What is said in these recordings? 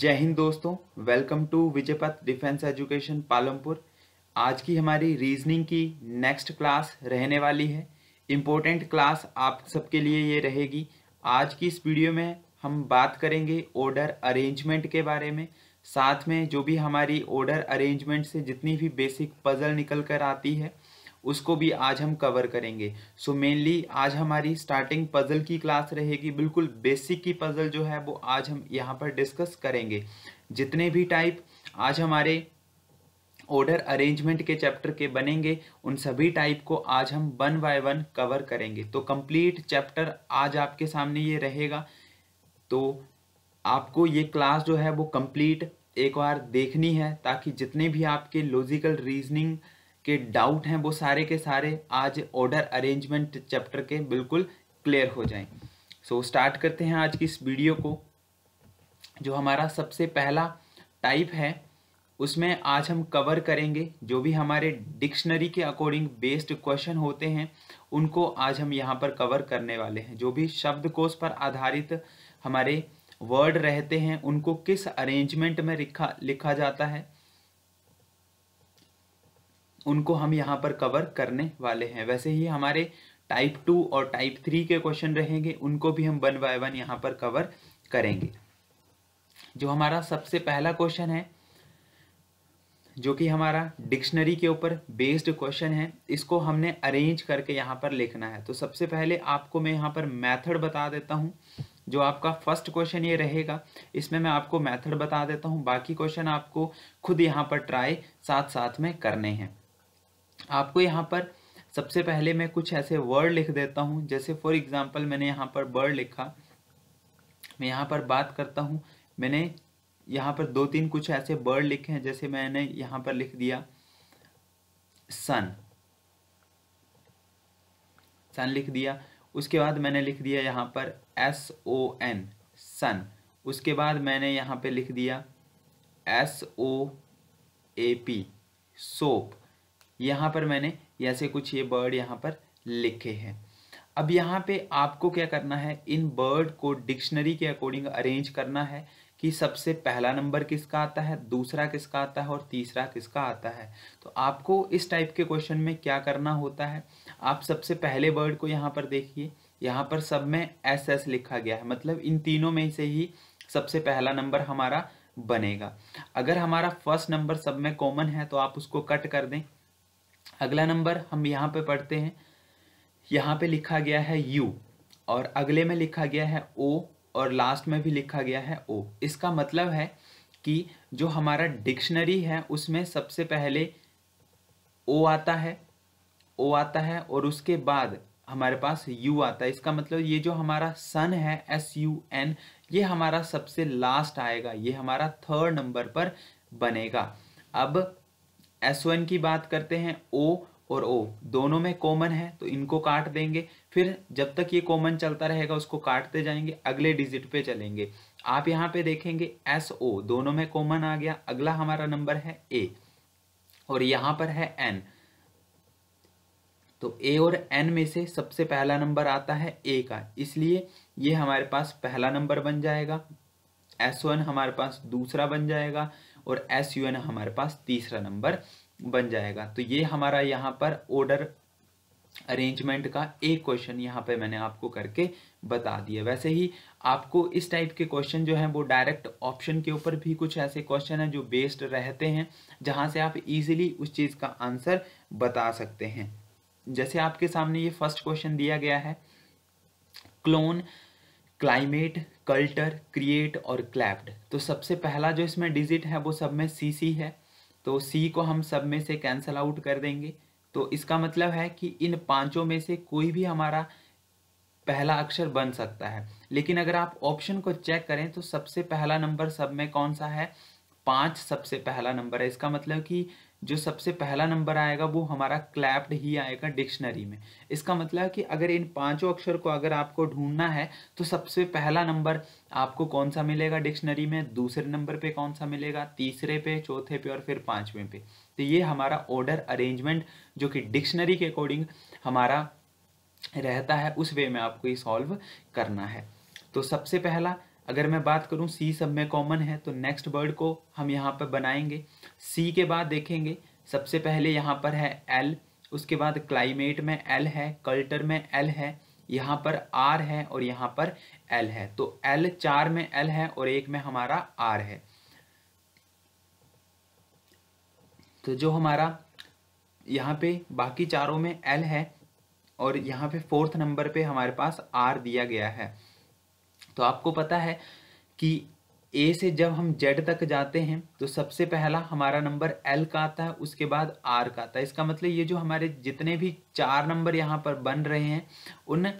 जय हिंद दोस्तों welcome to Vijaypath defence education Palampur आज की हमारी रीजनिंग की नेक्स्ट क्लास रहने वाली है इम्पोर्टेंट क्लास आप सबके लिए ये रहेगी आज की इस वीडियो में हम बात करेंगे ऑर्डर अरेंजमेंट के बारे में साथ में जो भी हमारी ऑर्डर अरेंजमेंट से जितनी भी बेसिक पजल निकल कर आती है उसको भी आज हम कवर करेंगे सो so मेनली आज हमारी स्टार्टिंग पजल की क्लास रहेगी बिल्कुल बेसिक की पजल जो है वो आज हम यहाँ पर डिस्कस करेंगे जितने भी टाइप आज हमारे ऑर्डर अरेंजमेंट के चैप्टर के बनेंगे उन सभी टाइप को आज हम वन बाय वन कवर करेंगे तो कंप्लीट चैप्टर आज आपके सामने ये रहेगा तो आपको ये क्लास जो है वो कंप्लीट एक बार देखनी है ताकि जितने भी आपके लॉजिकल रीजनिंग के डाउट हैं वो सारे के सारे आज ऑर्डर अरेंजमेंट चैप्टर के बिल्कुल क्लियर हो जाएं सो so, स्टार्ट करते हैं आज की इस वीडियो को जो हमारा सबसे पहला टाइप है उसमें आज हम कवर करेंगे जो भी हमारे डिक्शनरी के अकॉर्डिंग बेस्ड क्वेश्चन होते हैं उनको आज हम यहाँ पर कवर करने वाले हैं जो भी शब्दकोश पर आधारित हमारे वर्ड रहते हैं उनको किस अरेंजमेंट में लिखा लिखा जाता है उनको हम यहाँ पर कवर करने वाले हैं वैसे ही हमारे टाइप टू और टाइप थ्री के क्वेश्चन रहेंगे उनको भी हम वन बाय वन यहाँ पर कवर करेंगे जो हमारा सबसे पहला क्वेश्चन है जो कि हमारा डिक्शनरी के ऊपर बेस्ड क्वेश्चन है इसको हमने अरेंज करके यहाँ पर लिखना है तो सबसे पहले आपको मैं यहाँ पर मेथड बता देता हूँ जो आपका फर्स्ट क्वेश्चन ये रहेगा इसमें मैं आपको मेथड बता देता हूँ बाकी क्वेश्चन आपको खुद यहाँ पर ट्राई साथ साथ में करने हैं आपको यहाँ पर सबसे पहले मैं कुछ ऐसे वर्ड लिख देता हूँ जैसे फॉर एग्जाम्पल मैंने यहाँ पर वर्ड लिखा मैं यहाँ पर बात करता हूँ मैंने यहाँ पर दो तीन कुछ ऐसे वर्ड लिखे हैं जैसे मैंने यहाँ पर लिख दिया सन सन लिख दिया उसके बाद मैंने लिख दिया यहाँ पर एस ओ एन सन उसके बाद मैंने यहाँ पे लिख दिया S O A P soap यहाँ पर मैंने ऐसे कुछ ये बर्ड यहाँ पर लिखे हैं अब यहाँ पे आपको क्या करना है इन बर्ड को डिक्शनरी के अकॉर्डिंग अरेंज करना है कि सबसे पहला नंबर किसका आता है दूसरा किसका आता है और तीसरा किसका आता है तो आपको इस टाइप के क्वेश्चन में क्या करना होता है आप सबसे पहले वर्ड को यहाँ पर देखिए यहाँ पर सब में एस एस लिखा गया है मतलब इन तीनों में से ही सबसे पहला नंबर हमारा बनेगा अगर हमारा फर्स्ट नंबर सब में कॉमन है तो आप उसको कट कर दें अगला नंबर हम यहाँ पे पढ़ते हैं यहाँ पे लिखा गया है यू और अगले में लिखा गया है ओ और लास्ट में भी लिखा गया है ओ इसका मतलब है कि जो हमारा डिक्शनरी है उसमें सबसे पहले ओ आता है ओ आता है और उसके बाद हमारे पास यू आता है इसका मतलब ये जो हमारा सन है एस यू एन ये हमारा सबसे लास्ट आएगा ये हमारा थर्ड नंबर पर बनेगा अब एस वन की बात करते हैं ओ और ओ दोनों में कॉमन है तो इनको काट देंगे फिर जब तक ये कॉमन चलता रहेगा उसको काटते जाएंगे अगले डिजिट पे चलेंगे आप यहाँ पे देखेंगे एस ओ दोनों में कॉमन आ गया अगला हमारा नंबर है ए और यहाँ पर है एन तो ए और एन में से सबसे पहला नंबर आता है ए का इसलिए ये हमारे पास पहला नंबर बन जाएगा एस वन हमारे पास दूसरा बन जाएगा और एस यू एन हमारे पास तीसरा नंबर बन जाएगा तो ये हमारा यहाँ पर ऑर्डर अरेंजमेंट का एक क्वेश्चन यहाँ पे मैंने आपको करके बता दिया वैसे ही आपको इस टाइप के क्वेश्चन जो हैं वो डायरेक्ट ऑप्शन के ऊपर भी कुछ ऐसे क्वेश्चन हैं जो बेस्ड रहते हैं जहाँ से आप इजीली उस चीज़ का आंसर बता सकते हैं जैसे आपके सामने ये फर्स्ट क्वेश्चन दिया गया है क्लोन क्लाइमेट कल्टर क्रिएट और क्लैप्ड तो सबसे पहला जो इसमें डिजिट है वो सब में सी सी है तो सी को हम सब में से कैंसल आउट कर देंगे तो इसका मतलब है कि इन पांचों में से कोई भी हमारा पहला अक्षर बन सकता है लेकिन अगर आप ऑप्शन को चेक करें तो सबसे पहला नंबर सब में कौन सा है पांच सबसे पहला नंबर है इसका मतलब कि जो सबसे पहला नंबर आएगा वो हमारा क्लैप्ड ही आएगा डिक्शनरी में इसका मतलब कि अगर इन पांचों अक्षर को अगर आपको ढूंढना है तो सबसे पहला नंबर आपको कौन सा मिलेगा डिक्शनरी में दूसरे नंबर पे कौन सा मिलेगा तीसरे पे चौथे पे और फिर पांचवें पे तो ये हमारा ऑर्डर अरेंजमेंट जो कि डिक्शनरी के अकॉर्डिंग हमारा रहता है उस वे में आपको ये सॉल्व करना है तो सबसे पहला अगर मैं बात करूं सी सब में कॉमन है तो नेक्स्ट वर्ड को हम यहाँ पर बनाएंगे सी के बाद देखेंगे सबसे पहले यहाँ पर है एल उसके बाद क्लाइमेट में एल है कल्टर में एल है यहाँ पर आर है और यहाँ पर एल है तो एल चार में एल है और एक में हमारा आर है तो जो हमारा यहाँ पे बाकी चारों में एल है और यहाँ पे फोर्थ नंबर पे हमारे पास आर दिया गया है तो आपको पता है कि ए से जब हम जेड तक जाते हैं तो सबसे पहला हमारा नंबर एल का आता है उसके बाद आर का आता है इसका मतलब ये जो हमारे जितने भी चार नंबर यहाँ पर बन रहे हैं उन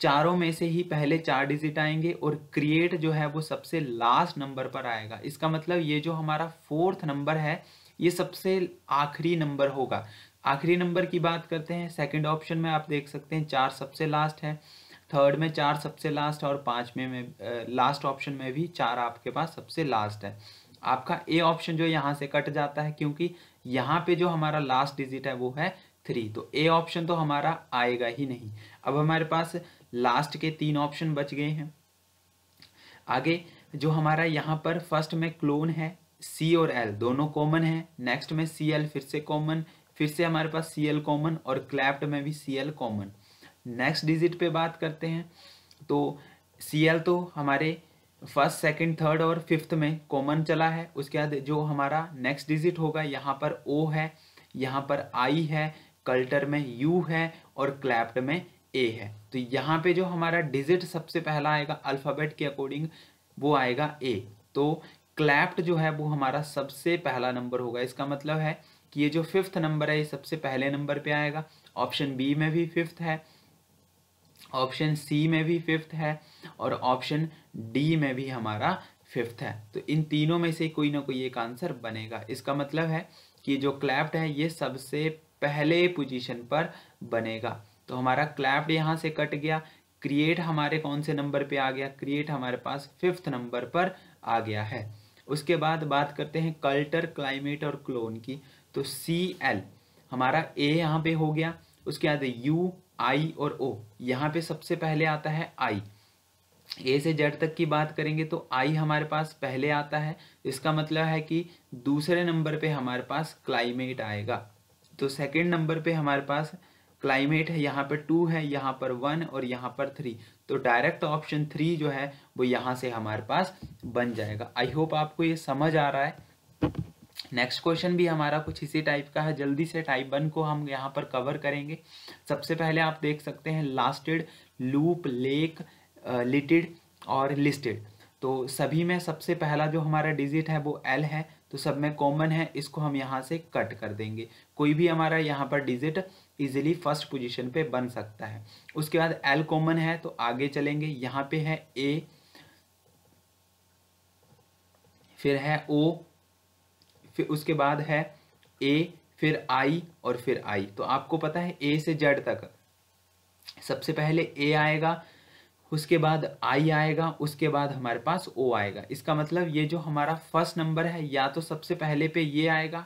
चारों में से ही पहले चार डिजिट आएंगे और क्रिएट जो है वो सबसे लास्ट नंबर पर आएगा इसका मतलब ये जो हमारा फोर्थ नंबर है ये सबसे आखिरी नंबर होगा आखिरी नंबर की बात करते हैं सेकंड ऑप्शन में आप देख सकते हैं चार सबसे लास्ट है थर्ड में चार सबसे लास्ट और पांच में, में लास्ट ऑप्शन में भी चार आपके पास सबसे लास्ट है आपका ए ऑप्शन जो यहाँ से कट जाता है क्योंकि यहाँ पे जो हमारा लास्ट डिजिट है वो है थ्री तो ए ऑप्शन तो हमारा आएगा ही नहीं अब हमारे पास लास्ट के तीन ऑप्शन बच गए हैं आगे जो हमारा यहाँ पर फर्स्ट में क्लोन है सी और एल दोनों कॉमन है नेक्स्ट में सी एल फिर से कॉमन फिर से हमारे पास सी एल कॉमन और क्लैप्ट में भी C L common next digit पे बात करते हैं तो सी एल तो हमारे फर्स्ट सेकंड थर्ड और फिफ्थ में कॉमन चला है उसके बाद जो हमारा नेक्स्ट डिजिट होगा यहाँ पर ओ है यहाँ पर आई है कल्टर में यू है और क्लैप्ट में ए है तो यहाँ पे जो हमारा डिजिट सबसे पहला आएगा अल्फ़ाबेट के अकॉर्डिंग वो आएगा ए तो क्लैप्ट जो है वो हमारा सबसे पहला नंबर होगा इसका मतलब है कि ये जो फिफ्थ नंबर है ये सबसे पहले नंबर पे आएगा ऑप्शन बी में भी फिफ्थ है ऑप्शन सी में भी फिफ्थ है और ऑप्शन डी में भी हमारा फिफ्थ है तो इन तीनों में से कोई ना कोई एक आंसर बनेगा इसका मतलब है कि जो क्लैफ्ट है ये सबसे पहले पोजीशन पर बनेगा तो हमारा क्लैफ्ट यहाँ से कट गया क्रिएट हमारे कौन से नंबर पे आ गया क्रिएट हमारे पास फिफ्थ नंबर पर आ गया है उसके बाद बात करते हैं कल्टर क्लाइमेट और क्लोन की तो सी एल हमारा ए यहाँ पे हो गया उसके बाद यू आई और ओ यहाँ पे सबसे पहले आता है आई ए से जेड तक की बात करेंगे तो आई हमारे पास पहले आता है इसका मतलब है कि दूसरे नंबर पे हमारे पास क्लाइमेट आएगा तो सेकंड नंबर पे हमारे पास क्लाइमेट है यहाँ पर टू है यहाँ पर वन और यहाँ पर थ्री तो डायरेक्ट ऑप्शन थ्री जो है वो यहाँ से हमारे पास बन जाएगा आई होप आपको ये समझ आ रहा है नेक्स्ट क्वेश्चन भी हमारा कुछ इसी टाइप का है जल्दी से टाइप वन को हम यहाँ पर कवर करेंगे सबसे पहले आप देख सकते हैं लास्टेड लूप लेक लिटिड और लिस्टेड तो सभी में सबसे पहला जो हमारा डिजिट है वो एल है तो सब में कॉमन है इसको हम यहाँ से कट कर देंगे कोई भी हमारा यहाँ पर डिजिट इजिली फर्स्ट पोजिशन पे बन सकता है उसके बाद एल कॉमन है तो आगे चलेंगे यहाँ पे है ए फिर है ओ फिर उसके बाद है ए फिर आई और फिर आई तो आपको पता है ए से जेड तक सबसे पहले ए आएगा उसके बाद आई आएगा उसके बाद हमारे पास ओ आएगा इसका मतलब ये जो हमारा फर्स्ट नंबर है या तो सबसे पहले पे ये आएगा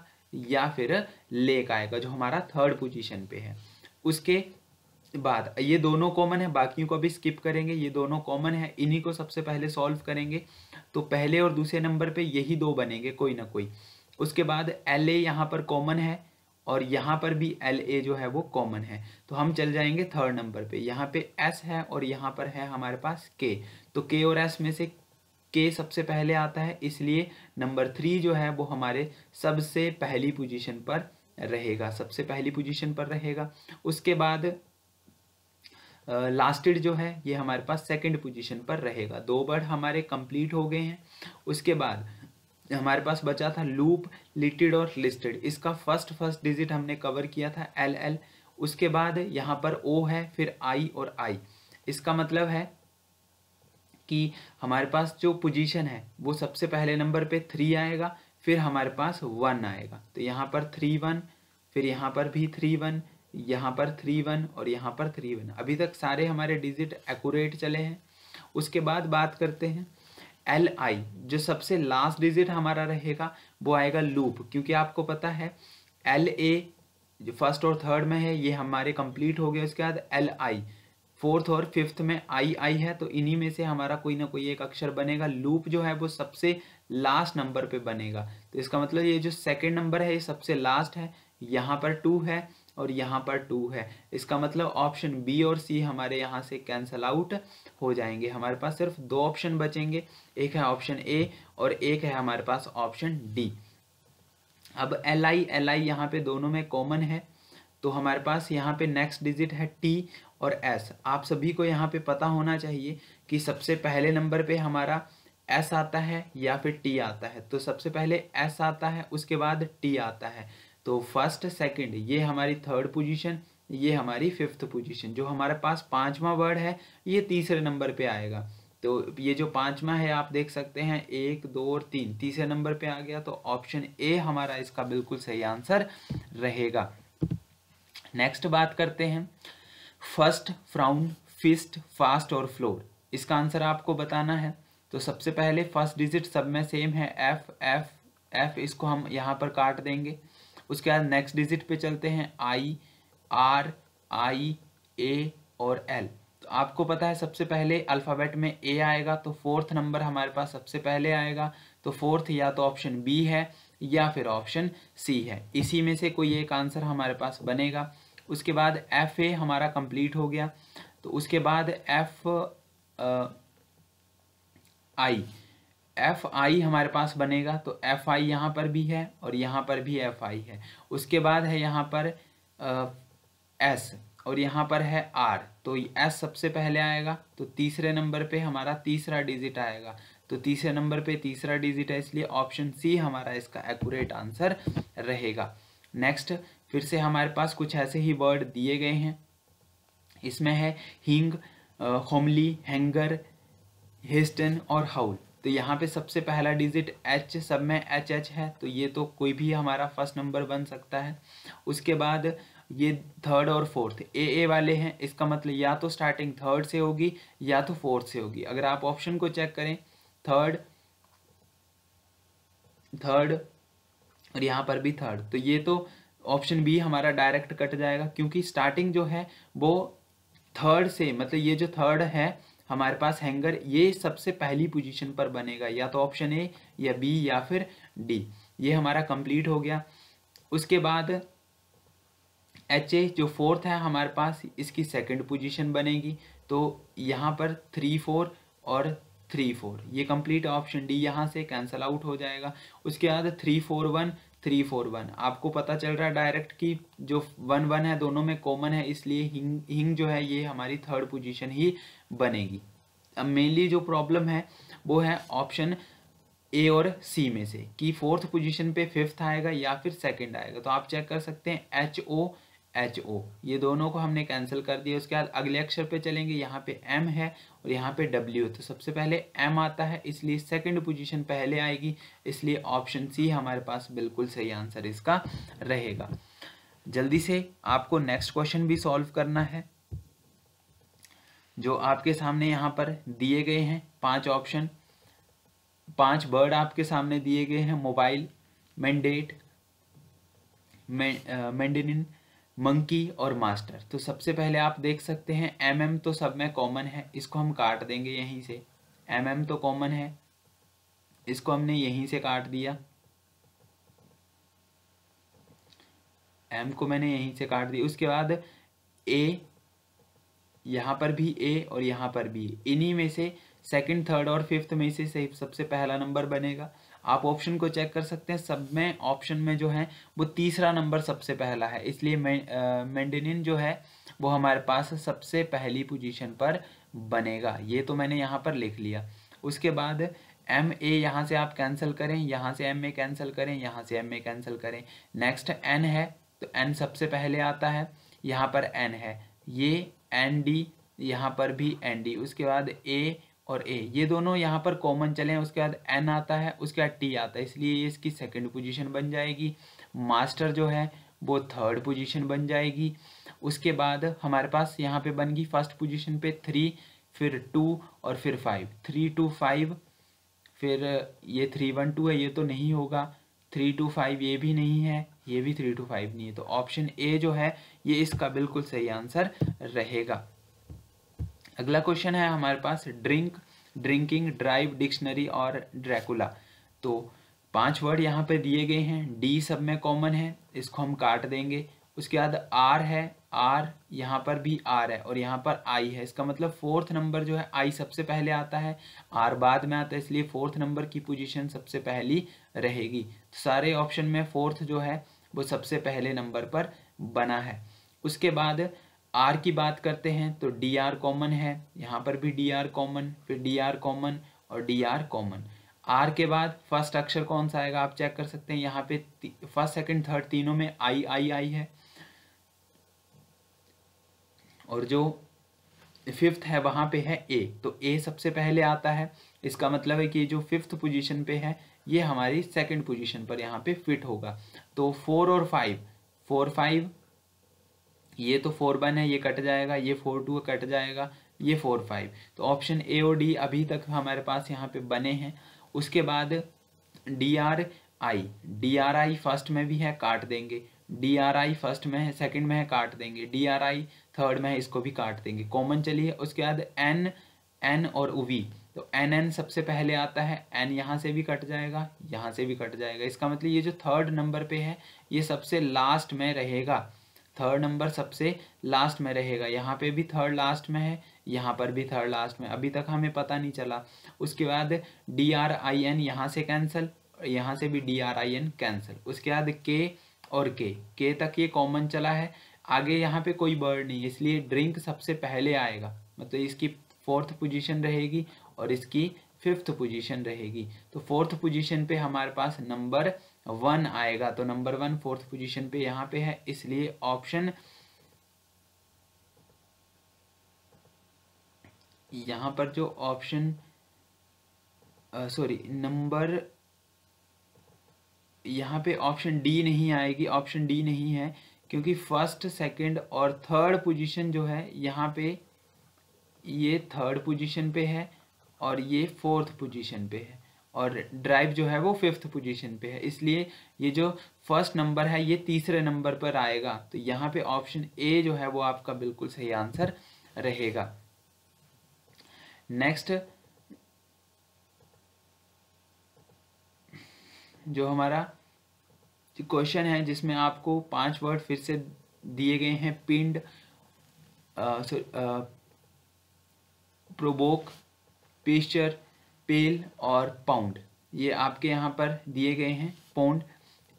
या फिर लेक आएगा जो हमारा थर्ड पोजीशन पे है उसके बाद ये दोनों कॉमन है बाकियों को अभी स्किप करेंगे ये दोनों कॉमन है इन्हीं को सबसे पहले सॉल्व करेंगे तो पहले और दूसरे नंबर पे यही दो बनेंगे कोई ना कोई उसके बाद एल ए यहाँ पर कॉमन है और यहाँ पर भी एल ए जो है वो कॉमन है तो हम चल जाएंगे थर्ड नंबर पे यहाँ पे एस है और यहाँ पर है हमारे पास के तो के और एस में से के सबसे पहले आता है इसलिए नंबर थ्री जो है वो हमारे सबसे पहली पोजीशन पर रहेगा सबसे पहली पोजीशन पर रहेगा उसके बाद लास्टेड जो है ये हमारे पास सेकंड पोजीशन पर रहेगा दो बर्ड हमारे कंप्लीट हो गए हैं उसके बाद हमारे पास बचा था लूप लिटिड और लिस्टेड इसका फर्स्ट फर्स्ट डिजिट हमने कवर किया था एल एल उसके बाद यहाँ पर ओ है फिर आई और आई इसका मतलब है कि हमारे पास जो पोजीशन है वो सबसे पहले नंबर पे थ्री आएगा फिर हमारे पास वन आएगा तो यहाँ पर थ्री वन फिर यहाँ पर भी थ्री वन यहाँ पर थ्री वन और यहाँ पर थ्री वन अभी तक सारे हमारे डिजिट एक्यूरेट चले हैं उसके बाद बात करते हैं एल आई जो सबसे लास्ट डिजिट हमारा रहेगा वो आएगा लूप क्योंकि आपको पता है एल ए जो फर्स्ट और थर्ड में है ये हमारे कंप्लीट हो गए उसके बाद एल आई फोर्थ और फिफ्थ में आई आई है तो इन्हीं में से हमारा कोई ना कोई एक अक्षर बनेगा लूप जो है वो सबसे लास्ट नंबर पे बनेगा तो इसका मतलब ये जो सेकंड नंबर है ये सबसे लास्ट है यहाँ पर टू है और यहाँ पर टू है इसका मतलब ऑप्शन बी और सी हमारे यहाँ से कैंसल आउट हो जाएंगे हमारे पास सिर्फ दो ऑप्शन बचेंगे एक है ऑप्शन ए और एक है हमारे पास ऑप्शन डी अब एल आई एल आई यहाँ पे दोनों में कॉमन है तो हमारे पास यहाँ पे नेक्स्ट डिजिट है टी और एस आप सभी को यहाँ पे पता होना चाहिए कि सबसे पहले नंबर पे हमारा एस आता है या फिर टी आता है तो सबसे पहले एस आता है उसके बाद टी आता है तो फर्स्ट सेकंड ये हमारी थर्ड पोजीशन ये हमारी फिफ्थ पोजीशन जो हमारे पास पांचवा वर्ड है ये तीसरे नंबर पे आएगा तो ये जो पांचवा है आप देख सकते हैं एक दो और तीन तीसरे नंबर पे आ गया तो ऑप्शन ए हमारा इसका बिल्कुल सही आंसर रहेगा नेक्स्ट बात करते हैं फर्स्ट फ्राउन फिस्ट फास्ट और फ्लोर इसका आंसर आपको बताना है तो सबसे पहले फर्स्ट डिजिट सब में सेम है एफ एफ एफ इसको हम यहाँ पर काट देंगे उसके बाद नेक्स्ट डिजिट पे चलते हैं आई आर आई ए और एल तो आपको पता है सबसे पहले अल्फ़ाबेट में ए आएगा तो फोर्थ नंबर हमारे पास सबसे पहले आएगा तो फोर्थ या तो ऑप्शन बी है या फिर ऑप्शन सी है इसी में से कोई एक आंसर हमारे पास बनेगा उसके बाद एफ ए हमारा कंप्लीट हो गया तो उसके बाद एफ आई एफ आई हमारे पास बनेगा तो एफ आई यहाँ पर भी है और यहाँ पर भी एफ आई है उसके बाद है यहाँ पर एस और यहाँ पर है आर तो एस सबसे पहले आएगा तो तीसरे नंबर पे हमारा तीसरा डिजिट आएगा तो तीसरे नंबर पे तीसरा डिजिट है इसलिए ऑप्शन सी हमारा इसका एक्यूरेट आंसर रहेगा नेक्स्ट फिर से हमारे पास कुछ ऐसे ही वर्ड दिए गए हैं इसमें है हींग होमली हैंगर हेस्टन और हाउल तो यहाँ पे सबसे पहला डिजिट एच सब में एच एच है तो ये तो कोई भी हमारा फर्स्ट नंबर बन सकता है उसके बाद ये थर्ड और फोर्थ ए ए वाले हैं इसका मतलब या तो स्टार्टिंग थर्ड से होगी या तो फोर्थ से होगी अगर आप ऑप्शन को चेक करें थर्ड थर्ड और यहाँ पर भी थर्ड तो ये तो ऑप्शन बी हमारा डायरेक्ट कट जाएगा क्योंकि स्टार्टिंग जो है वो थर्ड से मतलब ये जो थर्ड है हमारे पास हैंगर ये सबसे पहली पोजीशन पर बनेगा या तो ऑप्शन ए या बी या फिर डी ये हमारा कंप्लीट हो गया उसके बाद एच ए जो फोर्थ है हमारे पास इसकी सेकंड पोजीशन बनेगी तो यहाँ पर थ्री फोर और थ्री फोर ये कंप्लीट ऑप्शन डी यहाँ से कैंसिल आउट हो जाएगा उसके बाद three four one three four one आपको पता चल रहा है डायरेक्ट कि जो वन वन है दोनों में कॉमन है इसलिए हिंग हिंग जो है ये हमारी थर्ड पोजीशन ही बनेगी अब मेनली जो प्रॉब्लम है वो है ऑप्शन ए और सी में से कि फोर्थ पोजीशन पे फिफ्थ आएगा या फिर सेकंड आएगा तो आप चेक कर सकते हैं एच ओ एच ओ ये दोनों को हमने कैंसिल कर दिया उसके बाद अगले अक्षर पे चलेंगे यहाँ पे एम है और यहाँ पे W तो सबसे पहले M आता है इसलिए सेकंड पोजीशन पहले आएगी इसलिए ऑप्शन सी हमारे पास बिल्कुल सही आंसर इसका रहेगा जल्दी से आपको नेक्स्ट क्वेश्चन भी सॉल्व करना है जो आपके सामने यहाँ पर दिए गए हैं पांच ऑप्शन पांच वर्ड आपके सामने दिए गए हैं मोबाइल मैंडेट में, मंकी और मास्टर तो सबसे पहले आप देख सकते हैं एम एम तो सब में कॉमन है इसको हम काट देंगे यहीं से एम एम तो कॉमन है इसको हमने यहीं से काट दिया एम को मैंने यहीं से काट दिया उसके बाद ए यहाँ पर भी ए और यहाँ पर भी इन्हीं में से सेकंड थर्ड और फिफ्थ में से सबसे पहला नंबर बनेगा आप ऑप्शन को चेक कर सकते हैं सब में ऑप्शन में जो है वो तीसरा नंबर सबसे पहला है इसलिए मेंडेनिन जो है वो हमारे पास सबसे पहली पोजीशन पर बनेगा ये तो मैंने यहाँ पर लिख लिया उसके बाद एम ए यहाँ से आप कैंसिल करें यहाँ से एम ए कैंसिल करें यहाँ से एम ए कैंसिल करें नेक्स्ट एन है तो एन सबसे पहले आता है यहाँ पर एन है ये एन डी यहाँ पर भी एन डी उसके बाद ए और ए ये दोनों यहाँ पर कॉमन चले हैं उसके बाद एन आता है उसके बाद टी आता है इसलिए ये इसकी सेकंड पोजीशन बन जाएगी मास्टर जो है वो थर्ड पोजीशन बन जाएगी उसके बाद हमारे पास यहाँ पे बन गई फर्स्ट पोजीशन पे थ्री फिर टू और फिर फाइव थ्री टू फाइव फिर ये थ्री वन टू है ये तो नहीं होगा थ्री टू फाइव ये भी नहीं है ये भी थ्री टू फाइव नहीं है तो ऑप्शन ए जो है ये इसका बिल्कुल सही आंसर रहेगा अगला क्वेश्चन है हमारे पास ड्रिंक ड्रिंकिंग ड्राइव डिक्शनरी और ड्रैकुला तो पांच वर्ड यहाँ पे दिए गए हैं डी सब में कॉमन है इसको हम काट देंगे उसके बाद आर है आर यहाँ पर भी आर है और यहाँ पर आई है इसका मतलब फोर्थ नंबर जो है आई सबसे पहले आता है आर बाद में आता है इसलिए फोर्थ नंबर की पोजीशन सबसे पहली रहेगी तो सारे ऑप्शन में फोर्थ जो है वो सबसे पहले नंबर पर बना है उसके बाद आर की बात करते हैं तो डी आर कॉमन है यहाँ पर भी डी आर कॉमन फिर डी आर कॉमन और डी आर कॉमन आर के बाद फर्स्ट अक्षर कौन सा आएगा आप चेक कर सकते हैं यहाँ पे फर्स्ट सेकंड थर्ड तीनों में आई आई आई है और जो फिफ्थ है वहां पे है ए तो ए सबसे पहले आता है इसका मतलब है कि जो फिफ्थ पोजीशन पे है ये हमारी सेकंड पोजीशन पर यहाँ पे फिट होगा तो फोर और फाइव फोर फाइव ये तो फोर वन है ये कट जाएगा ये फोर टू कट जाएगा ये फोर फाइव तो ऑप्शन ए और डी अभी तक हमारे पास यहाँ पे बने हैं उसके बाद D R I D R I first में भी है काट देंगे डी आर आई फर्स्ट में है सेकंड में है काट देंगे डी आर आई थर्ड में है इसको भी काट देंगे कॉमन चलिए उसके बाद एन एन और वी तो एन एन सबसे पहले आता है एन यहाँ से भी कट जाएगा यहाँ से भी कट जाएगा इसका मतलब ये जो थर्ड नंबर पे है ये सबसे लास्ट में रहेगा थर्ड नंबर सबसे लास्ट में रहेगा यहाँ पे भी थर्ड लास्ट में है यहाँ पर भी थर्ड लास्ट में अभी तक हमें पता नहीं चला उसके बाद डी आर आई एन यहाँ से कैंसिल यहाँ से भी D R I N cancel उसके बाद के और के के तक ये कॉमन चला है आगे यहाँ पे कोई वर्ड नहीं इसलिए ड्रिंक सबसे पहले आएगा मतलब इसकी फोर्थ पोजिशन रहेगी और इसकी फिफ्थ पोजिशन रहेगी तो फोर्थ पोजिशन पे हमारे पास नंबर वन आएगा तो नंबर वन फोर्थ पोजीशन पे यहाँ पे है इसलिए ऑप्शन यहाँ पर जो ऑप्शन सॉरी नंबर यहाँ पे ऑप्शन डी नहीं आएगी ऑप्शन डी नहीं है क्योंकि फर्स्ट सेकंड और थर्ड पोजीशन जो है यहाँ पे ये थर्ड पोजीशन पे है और ये फोर्थ पोजीशन पे है और ड्राइव जो है वो फिफ्थ पोजीशन पे है इसलिए ये जो फर्स्ट नंबर है ये तीसरे नंबर पर आएगा तो यहाँ पे ऑप्शन ए जो है वो आपका बिल्कुल सही आंसर रहेगा नेक्स्ट जो हमारा क्वेश्चन है जिसमें आपको पांच वर्ड फिर से दिए गए हैं पिंड प्रोबोक पिक्चर पेल और पाउंड ये आपके यहाँ पर दिए गए हैं पौंड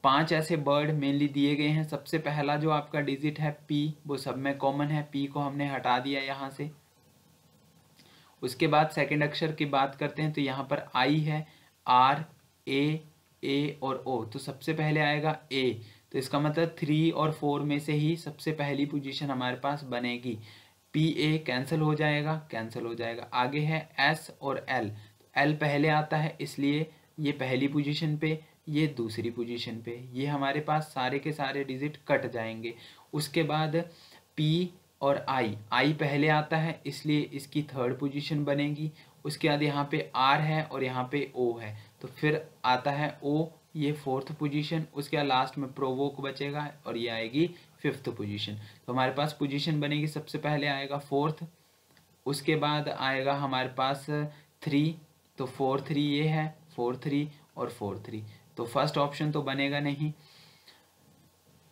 पांच ऐसे बर्ड मेनली दिए गए हैं सबसे पहला जो आपका डिजिट है पी वो सब में कॉमन है पी को हमने हटा दिया यहाँ से उसके बाद सेकंड अक्षर की बात करते हैं तो यहाँ पर आई है आर ए ए और ओ तो सबसे पहले आएगा ए तो इसका मतलब थ्री और फोर में से ही सबसे पहली पोजीशन हमारे पास बनेगी पी ए कैंसिल हो जाएगा कैंसिल हो जाएगा आगे है एस और एल एल पहले आता है इसलिए ये पहली पोजीशन पे ये दूसरी पोजीशन पे ये हमारे पास सारे के सारे डिजिट कट जाएंगे उसके बाद पी और आई आई पहले आता है इसलिए इसकी थर्ड पोजीशन बनेगी उसके बाद यहाँ पे आर है और यहाँ पे ओ है तो फिर आता है ओ ये फोर्थ पोजीशन उसके बाद लास्ट में प्रोवोक बचेगा और ये आएगी फिफ्थ पोजीशन तो हमारे पास पोजीशन बनेगी सबसे पहले आएगा फोर्थ उसके बाद आएगा हमारे पास थ्री तो फोर थ्री ये है फोर थ्री और फोर थ्री तो फर्स्ट ऑप्शन तो बनेगा नहीं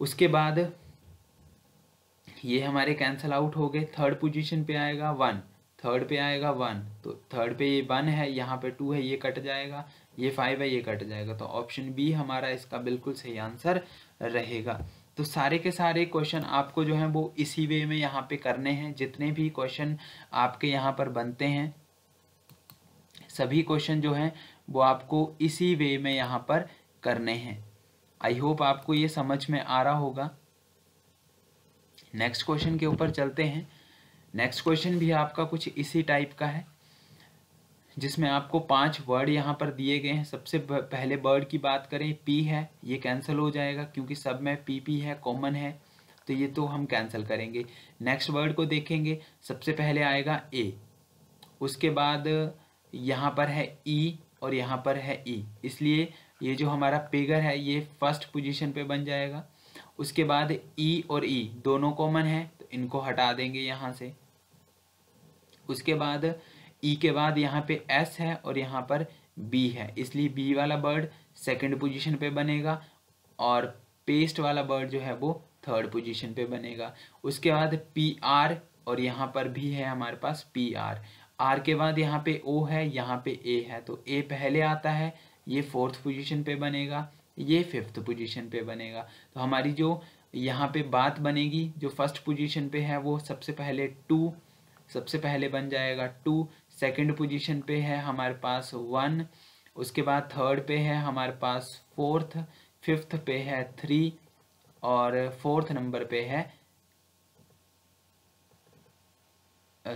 उसके बाद ये हमारे कैंसिल आउट हो गए थर्ड पोजीशन पे आएगा वन थर्ड पे आएगा वन तो थर्ड पे ये वन है यहाँ पे टू है ये कट जाएगा ये फाइव है ये कट जाएगा तो ऑप्शन बी हमारा इसका बिल्कुल सही आंसर रहेगा तो सारे के सारे क्वेश्चन आपको जो है वो इसी वे में यहाँ पे करने हैं जितने भी क्वेश्चन आपके यहाँ पर बनते हैं सभी क्वेश्चन जो हैं वो आपको इसी वे में यहाँ पर करने हैं आई होप आपको ये समझ में आ रहा होगा नेक्स्ट क्वेश्चन के ऊपर चलते हैं नेक्स्ट क्वेश्चन भी आपका कुछ इसी टाइप का है जिसमें आपको पांच वर्ड यहाँ पर दिए गए हैं सबसे पहले वर्ड की बात करें पी है ये कैंसिल हो जाएगा क्योंकि सब में पी पी है कॉमन है तो ये तो हम कैंसिल करेंगे नेक्स्ट वर्ड को देखेंगे सबसे पहले आएगा ए उसके बाद यहाँ पर है ई e और यहाँ पर है ई e। इसलिए ये जो हमारा पिगर है ये फर्स्ट पोजीशन पे बन जाएगा उसके बाद ई e और ई दोनों कॉमन है तो इनको हटा देंगे यहाँ से उसके बाद ई के बाद यहाँ पे एस है और यहाँ पर बी है इसलिए बी वाला बर्ड सेकंड पोजीशन पे बनेगा और पेस्ट वाला बर्ड जो है वो थर्ड पोजीशन पे बनेगा उसके बाद पी आर और यहाँ पर भी है हमारे पास पी आर आर के बाद यहाँ पे ओ है यहाँ पे ए है तो ए पहले आता है ये फोर्थ पोजीशन पे बनेगा ये फिफ्थ पोजीशन पे बनेगा तो हमारी जो यहाँ पे बात बनेगी जो फर्स्ट पोजीशन पे है वो सबसे पहले टू सबसे पहले बन जाएगा टू सेकंड पोजीशन पे है हमारे पास वन उसके बाद थर्ड पे है हमारे पास फोर्थ फिफ्थ पे है थ्री और फोर्थ नंबर पे है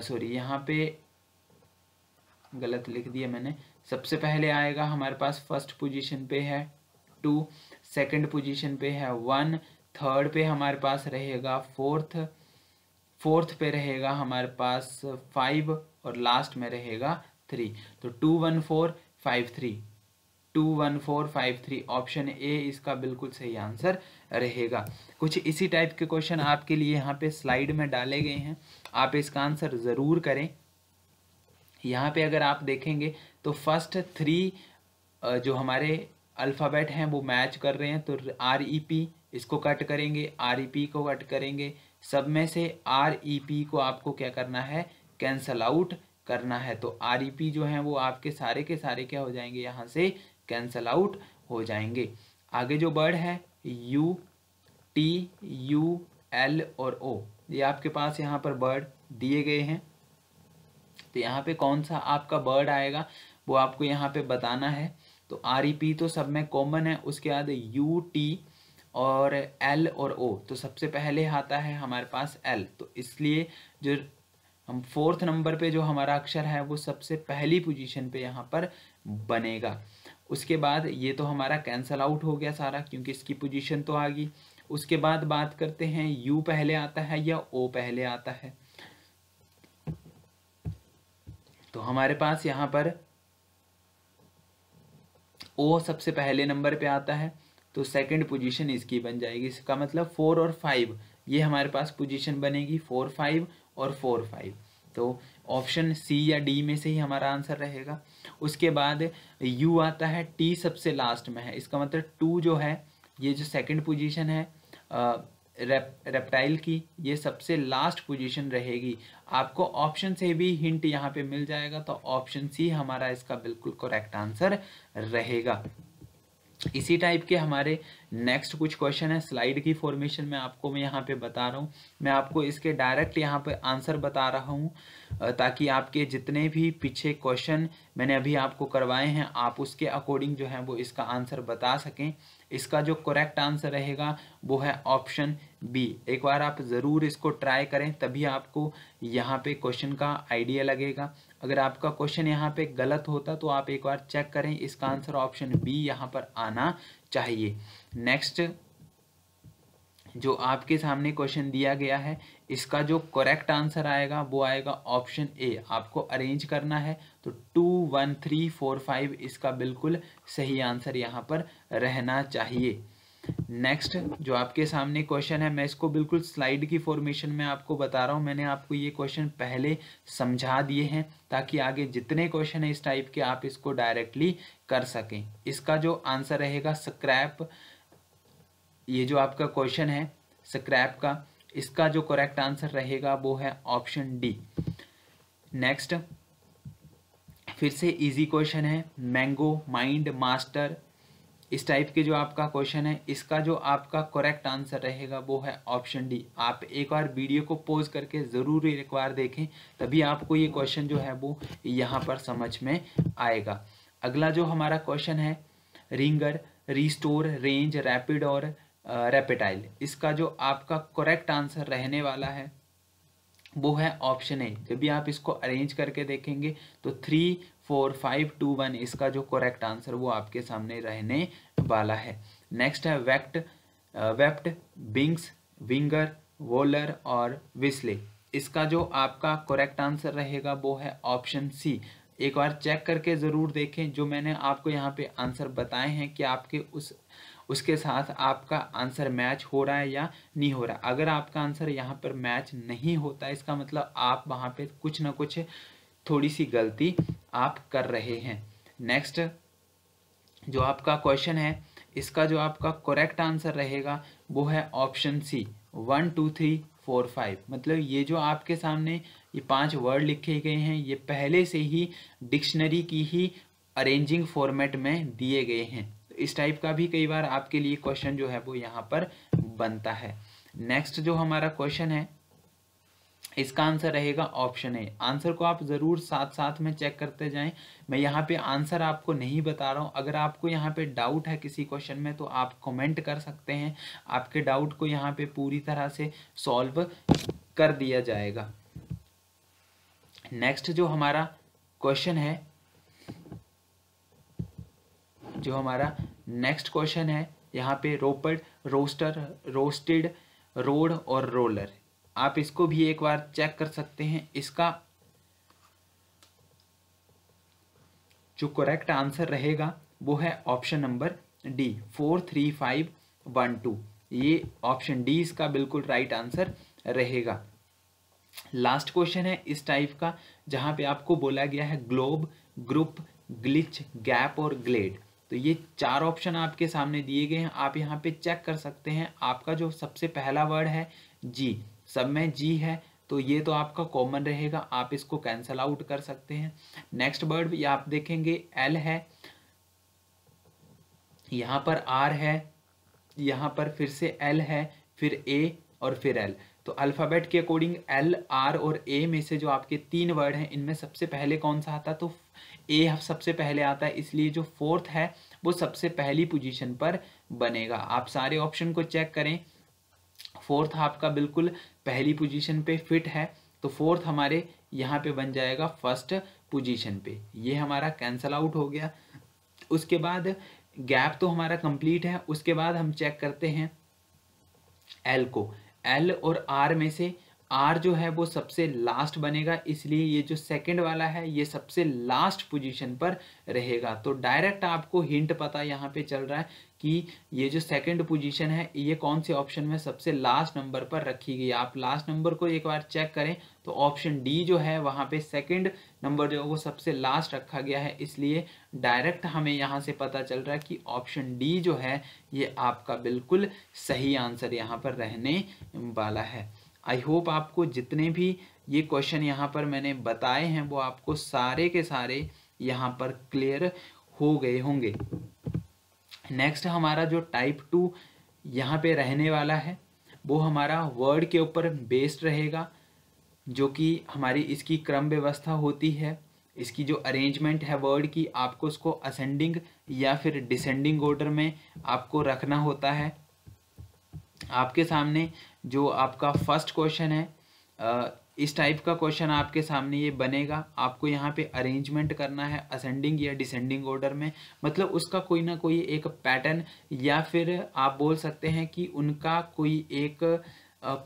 सॉरी यहाँ पे गलत लिख दिया मैंने सबसे पहले आएगा हमारे पास फर्स्ट पोजीशन पे है टू सेकंड पोजीशन पे है वन थर्ड पे हमारे पास रहेगा फोर्थ फोर्थ पे रहेगा हमारे पास फाइव और लास्ट में रहेगा थ्री तो two one four five three two one four five three option A इसका बिल्कुल सही आंसर रहेगा कुछ इसी टाइप के क्वेश्चन आपके लिए यहाँ पे स्लाइड में डाले गए हैं आप इसका आंसर ज़रूर करें यहाँ पे अगर आप देखेंगे तो फर्स्ट थ्री जो हमारे अल्फ़ाबेट हैं वो मैच कर रहे हैं तो आर ई पी इसको कट करेंगे आर ई पी को कट करेंगे सब में से आर ई पी को आपको क्या करना है कैंसल आउट करना है तो आर ई पी जो है वो आपके सारे के सारे क्या हो जाएंगे यहाँ से कैंसल आउट हो जाएंगे आगे जो वर्ड है यू टी यू एल और ओ ये आपके पास यहाँ पर वर्ड दिए गए हैं तो यहाँ पे कौन सा आपका वर्ड आएगा वो आपको यहाँ पे बताना है तो आर ई पी तो सब में कॉमन है उसके बाद यू टी और एल और ओ तो सबसे पहले आता है हमारे पास एल तो इसलिए जो हम फोर्थ नंबर पे जो हमारा अक्षर है वो सबसे पहली पोजीशन पे यहाँ पर बनेगा उसके बाद ये तो हमारा कैंसल आउट हो गया सारा क्योंकि इसकी पोजीशन तो आ गई उसके बाद बात करते हैं यू पहले आता है या ओ पहले आता है तो हमारे पास यहाँ पर ओ सबसे पहले नंबर पे आता है तो सेकंड पोजीशन इसकी बन जाएगी इसका मतलब फोर और फाइव ये हमारे पास पोजीशन बनेगी फोर फाइव और फोर फाइव तो ऑप्शन सी या डी में से ही हमारा आंसर रहेगा उसके बाद यू आता है टी सबसे लास्ट में है इसका मतलब टू जो है ये जो सेकंड पोजीशन है रेप, रेप्टाइल की ये सबसे लास्ट पोजीशन रहेगी आपको ऑप्शन से भी हिंट यहाँ पे मिल जाएगा तो ऑप्शन सी हमारा इसका बिल्कुल करेक्ट आंसर रहेगा इसी टाइप के हमारे नेक्स्ट कुछ क्वेश्चन है स्लाइड की फॉर्मेशन में आपको मैं यहाँ पे बता रहा हूँ मैं आपको इसके डायरेक्ट यहाँ पे आंसर बता रहा हूँ ताकि आपके जितने भी पीछे क्वेश्चन मैंने अभी आपको करवाए हैं आप उसके अकॉर्डिंग जो है वो इसका आंसर बता सकें इसका जो करेक्ट आंसर रहेगा वो है ऑप्शन बी एक बार आप ज़रूर इसको ट्राई करें तभी आपको यहाँ पे क्वेश्चन का आइडिया लगेगा अगर आपका क्वेश्चन यहाँ पे गलत होता तो आप एक बार चेक करें इसका आंसर ऑप्शन बी यहाँ पर आना चाहिए नेक्स्ट जो आपके सामने क्वेश्चन दिया गया है इसका जो करेक्ट आंसर आएगा वो आएगा ऑप्शन ए आपको अरेंज करना है तो two one three four five इसका बिल्कुल सही आंसर यहाँ पर रहना चाहिए नेक्स्ट जो आपके सामने क्वेश्चन है मैं इसको बिल्कुल स्लाइड की फॉर्मेशन में आपको बता रहा हूँ मैंने आपको ये क्वेश्चन पहले समझा दिए हैं ताकि आगे जितने क्वेश्चन है इस टाइप के आप इसको डायरेक्टली कर सकें इसका जो आंसर रहेगा स्क्रैप ये जो आपका क्वेश्चन है स्क्रैप का इसका जो करेक्ट आंसर रहेगा वो है ऑप्शन डी नेक्स्ट फिर से इजी क्वेश्चन है मैंगो माइंड मास्टर इस टाइप के जो आपका क्वेश्चन है इसका जो आपका करेक्ट आंसर रहेगा वो है ऑप्शन डी आप एक बार वीडियो को पोज करके ज़रूर एक बार देखें तभी आपको ये क्वेश्चन जो है वो यहाँ पर समझ में आएगा अगला जो हमारा क्वेश्चन है रिंगर रिस्टोर रेंज रैपिड और रेपिटाइल इसका जो आपका करेक्ट आंसर रहने वाला है वो है ऑप्शन ए जब भी आप इसको अरेंज करके देखेंगे तो three four five two one इसका जो करेक्ट आंसर वो आपके सामने रहने वाला है नेक्स्ट है वेक्ट वेप्ट बिंग्स विंगर वोलर और विस्ले इसका जो आपका करेक्ट आंसर रहेगा वो है ऑप्शन सी एक बार चेक करके ज़रूर देखें जो मैंने आपको यहाँ पे आंसर बताए हैं कि आपके उस उसके साथ आपका आंसर मैच हो रहा है या नहीं हो रहा अगर आपका आंसर यहाँ पर मैच नहीं होता इसका मतलब आप वहाँ पे कुछ ना कुछ थोड़ी सी गलती आप कर रहे हैं नेक्स्ट जो आपका क्वेश्चन है इसका जो आपका करेक्ट आंसर रहेगा वो है option C one two three four five मतलब ये जो आपके सामने ये पांच वर्ड लिखे गए हैं ये पहले से ही डिक्शनरी की ही अरेंजिंग फॉर्मेट में दिए गए हैं तो इस टाइप का भी कई बार आपके लिए क्वेश्चन जो है वो यहाँ पर बनता है नेक्स्ट जो हमारा क्वेश्चन है इसका आंसर रहेगा ऑप्शन ए आंसर को आप ज़रूर साथ साथ में चेक करते जाएं मैं यहाँ पे आंसर आपको नहीं बता रहा हूँ अगर आपको यहाँ पे डाउट है किसी क्वेश्चन में तो आप कमेंट कर सकते हैं आपके डाउट को यहाँ पे पूरी तरह से सॉल्व कर दिया जाएगा नेक्स्ट जो हमारा क्वेश्चन है जो हमारा नेक्स्ट क्वेश्चन है यहाँ पे रोपड रोस्टर रोस्टेड रोड और रोलर आप इसको भी एक बार चेक कर सकते हैं इसका जो करेक्ट आंसर रहेगा वो है option number D four three five one two ये ऑप्शन डी इसका बिल्कुल राइट आंसर रहेगा लास्ट क्वेश्चन है इस टाइप का जहां पे आपको बोला गया है ग्लोब ग्रुप ग्लिच गैप और ग्लेड तो ये चार ऑप्शन आपके सामने दिए गए हैं आप यहाँ पे चेक कर सकते हैं आपका जो सबसे पहला वर्ड है जी सब में जी है तो ये तो आपका कॉमन रहेगा आप इसको कैंसल आउट कर सकते हैं नेक्स्ट वर्ड भी आप देखेंगे एल है यहाँ पर आर है यहाँ पर फिर से एल है फिर ए और फिर एल तो अल्फ़ाबेट के अकॉर्डिंग एल आर और ए में से जो आपके तीन वर्ड हैं इनमें सबसे पहले कौन सा आता है तो ए सबसे पहले आता है इसलिए जो फोर्थ है वो सबसे पहली पोजीशन पर बनेगा आप सारे ऑप्शन को चेक करें फोर्थ आपका बिल्कुल पहली पोजीशन पे फिट है तो फोर्थ हमारे यहाँ पे बन जाएगा फर्स्ट पोजीशन पे ये हमारा कैंसल आउट हो गया उसके बाद गैप तो हमारा कंप्लीट है उसके बाद हम चेक करते हैं एल को एल और आर में से आर जो है वो सबसे लास्ट बनेगा इसलिए ये जो सेकंड वाला है ये सबसे लास्ट पोजीशन पर रहेगा तो डायरेक्ट आपको हिंट पता यहाँ पे चल रहा है कि ये जो सेकंड पोजीशन है ये कौन से ऑप्शन में सबसे लास्ट नंबर पर रखी गई आप लास्ट नंबर को एक बार चेक करें तो ऑप्शन डी जो है वहाँ पे सेकंड नंबर जो है वो सबसे लास्ट रखा गया है इसलिए डायरेक्ट हमें यहाँ से पता चल रहा है कि ऑप्शन डी जो है ये आपका बिल्कुल सही आंसर यहाँ पर रहने वाला है आई होप आपको जितने भी ये क्वेश्चन यहाँ पर मैंने बताए हैं वो आपको सारे के सारे यहाँ पर क्लियर हो गए होंगे नेक्स्ट हमारा जो टाइप टू यहाँ पे रहने वाला है वो हमारा वर्ड के ऊपर बेस्ड रहेगा जो कि हमारी इसकी क्रम व्यवस्था होती है इसकी जो अरेंजमेंट है वर्ड की आपको उसको असेंडिंग या फिर डिसेंडिंग ऑर्डर में आपको रखना होता है आपके सामने जो आपका फर्स्ट क्वेश्चन है इस टाइप का क्वेश्चन आपके सामने ये बनेगा आपको यहाँ पे अरेंजमेंट करना है असेंडिंग या डिसेंडिंग ऑर्डर में मतलब उसका कोई ना कोई एक पैटर्न या फिर आप बोल सकते हैं कि उनका कोई एक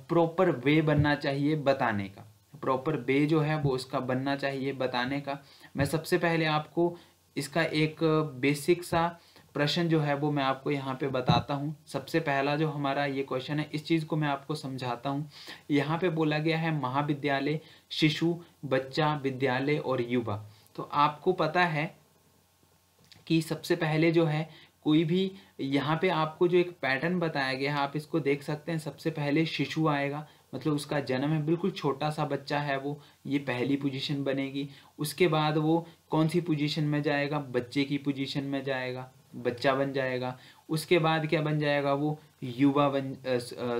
प्रॉपर वे बनना चाहिए बताने का प्रॉपर वे जो है वो उसका बनना चाहिए बताने का मैं सबसे पहले आपको इसका एक बेसिक सा प्रश्न जो है वो मैं आपको यहाँ पे बताता हूँ सबसे पहला जो हमारा ये क्वेश्चन है इस चीज़ को मैं आपको समझाता हूँ यहाँ पे बोला गया है महाविद्यालय शिशु बच्चा विद्यालय और युवा तो आपको पता है कि सबसे पहले जो है कोई भी यहाँ पे आपको जो एक पैटर्न बताया गया है आप इसको देख सकते हैं सबसे पहले शिशु आएगा मतलब उसका जन्म है बिल्कुल छोटा सा बच्चा है वो ये पहली पोजीशन बनेगी उसके बाद वो कौन सी पोजीशन में जाएगा बच्चे की पोजीशन में जाएगा बच्चा बन जाएगा उसके बाद क्या बन जाएगा वो युवा बन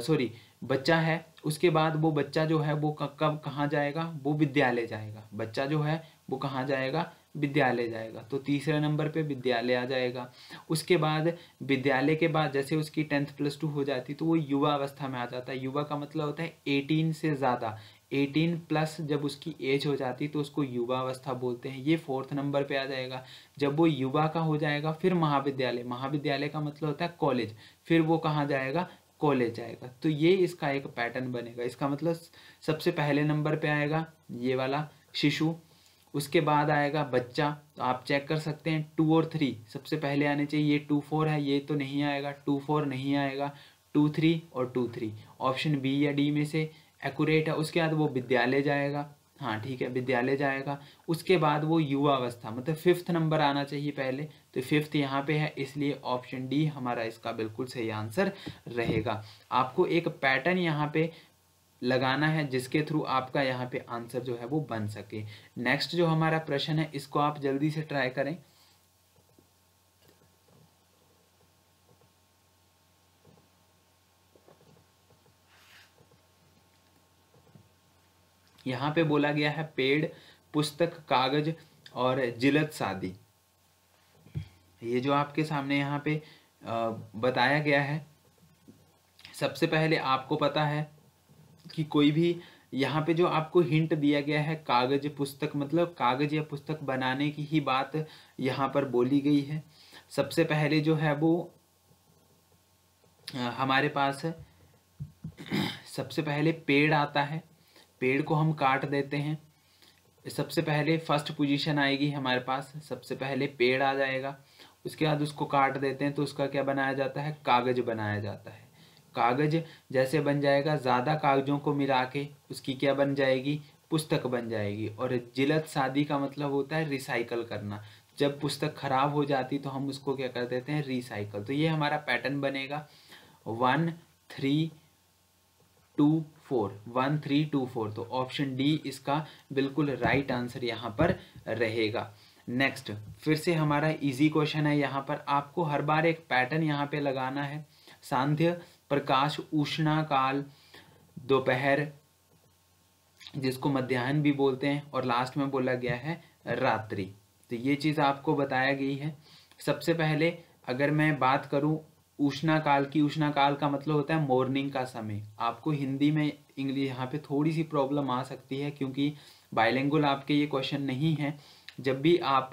सॉरी बच्चा है उसके बाद वो बच्चा जो है वो कब कहाँ जाएगा वो विद्यालय जाएगा बच्चा जो है वो कहाँ जाएगा विद्यालय जाएगा तो तीसरे नंबर पे विद्यालय आ जाएगा उसके बाद विद्यालय के बाद जैसे उसकी टेंथ प्लस टू हो जाती तो वो युवा अवस्था में आ जाता है युवा का मतलब होता है एटीन से ज़्यादा एटीन प्लस जब उसकी एज हो जाती तो उसको युवावस्था बोलते हैं ये फोर्थ नंबर पे आ जाएगा जब वो युवा का हो जाएगा फिर महाविद्यालय महाविद्यालय का मतलब होता है कॉलेज फिर वो कहाँ जाएगा कॉलेज जाएगा तो ये इसका एक पैटर्न बनेगा इसका मतलब सबसे पहले नंबर पे आएगा ये वाला शिशु उसके बाद आएगा बच्चा तो आप चेक कर सकते हैं टू और थ्री सबसे पहले आने चाहिए ये टू फोर है ये तो नहीं आएगा टू फोर नहीं आएगा टू थ्री और टू थ्री ऑप्शन बी या डी में से एकट है उसके बाद वो विद्यालय जाएगा हाँ ठीक है विद्यालय जाएगा उसके बाद वो युवा अवस्था मतलब फिफ्थ नंबर आना चाहिए पहले तो फिफ्थ यहाँ पे है इसलिए ऑप्शन डी हमारा इसका बिल्कुल सही आंसर रहेगा आपको एक पैटर्न यहाँ पे लगाना है जिसके थ्रू आपका यहाँ पे आंसर जो है वो बन सके नेक्स्ट जो हमारा प्रश्न है इसको आप जल्दी से ट्राई करें यहाँ पे बोला गया है पेड़ पुस्तक कागज और जिलत शादी ये जो आपके सामने यहाँ पे बताया गया है सबसे पहले आपको पता है कि कोई भी यहाँ पे जो आपको हिंट दिया गया है कागज पुस्तक मतलब कागज या पुस्तक बनाने की ही बात यहाँ पर बोली गई है सबसे पहले जो है वो हमारे पास सबसे पहले पेड़ आता है पेड़ को हम काट देते हैं सबसे पहले फर्स्ट पोजीशन आएगी हमारे पास सबसे पहले पेड़ आ जाएगा उसके बाद उसको काट देते हैं तो उसका क्या बनाया जाता है कागज़ बनाया जाता है कागज़ जैसे बन जाएगा ज़्यादा कागज़ों को मिला के उसकी क्या बन जाएगी पुस्तक बन जाएगी और जिलत शादी का मतलब होता है रिसाइकल करना जब पुस्तक ख़राब हो जाती तो हम उसको क्या कर देते हैं रिसाइकल तो ये हमारा पैटर्न बनेगा one three two four one three two four तो ऑप्शन डी इसका बिल्कुल राइट आंसर यहाँ पर रहेगा नेक्स्ट फिर से हमारा इजी क्वेश्चन है यहाँ पर आपको हर बार एक पैटर्न यहाँ पे लगाना है सांध्य प्रकाश उष्णा काल दोपहर जिसको मध्याह्न भी बोलते हैं और लास्ट में बोला गया है रात्रि तो ये चीज़ आपको बताया गई है सबसे पहले अगर मैं बात करूं उष्णा काल की उष्णा काल का मतलब होता है मॉर्निंग का समय आपको हिंदी में इंग्लिश यहाँ पे थोड़ी सी प्रॉब्लम आ सकती है क्योंकि बायलैंगुअल आपके ये क्वेश्चन नहीं है जब भी आप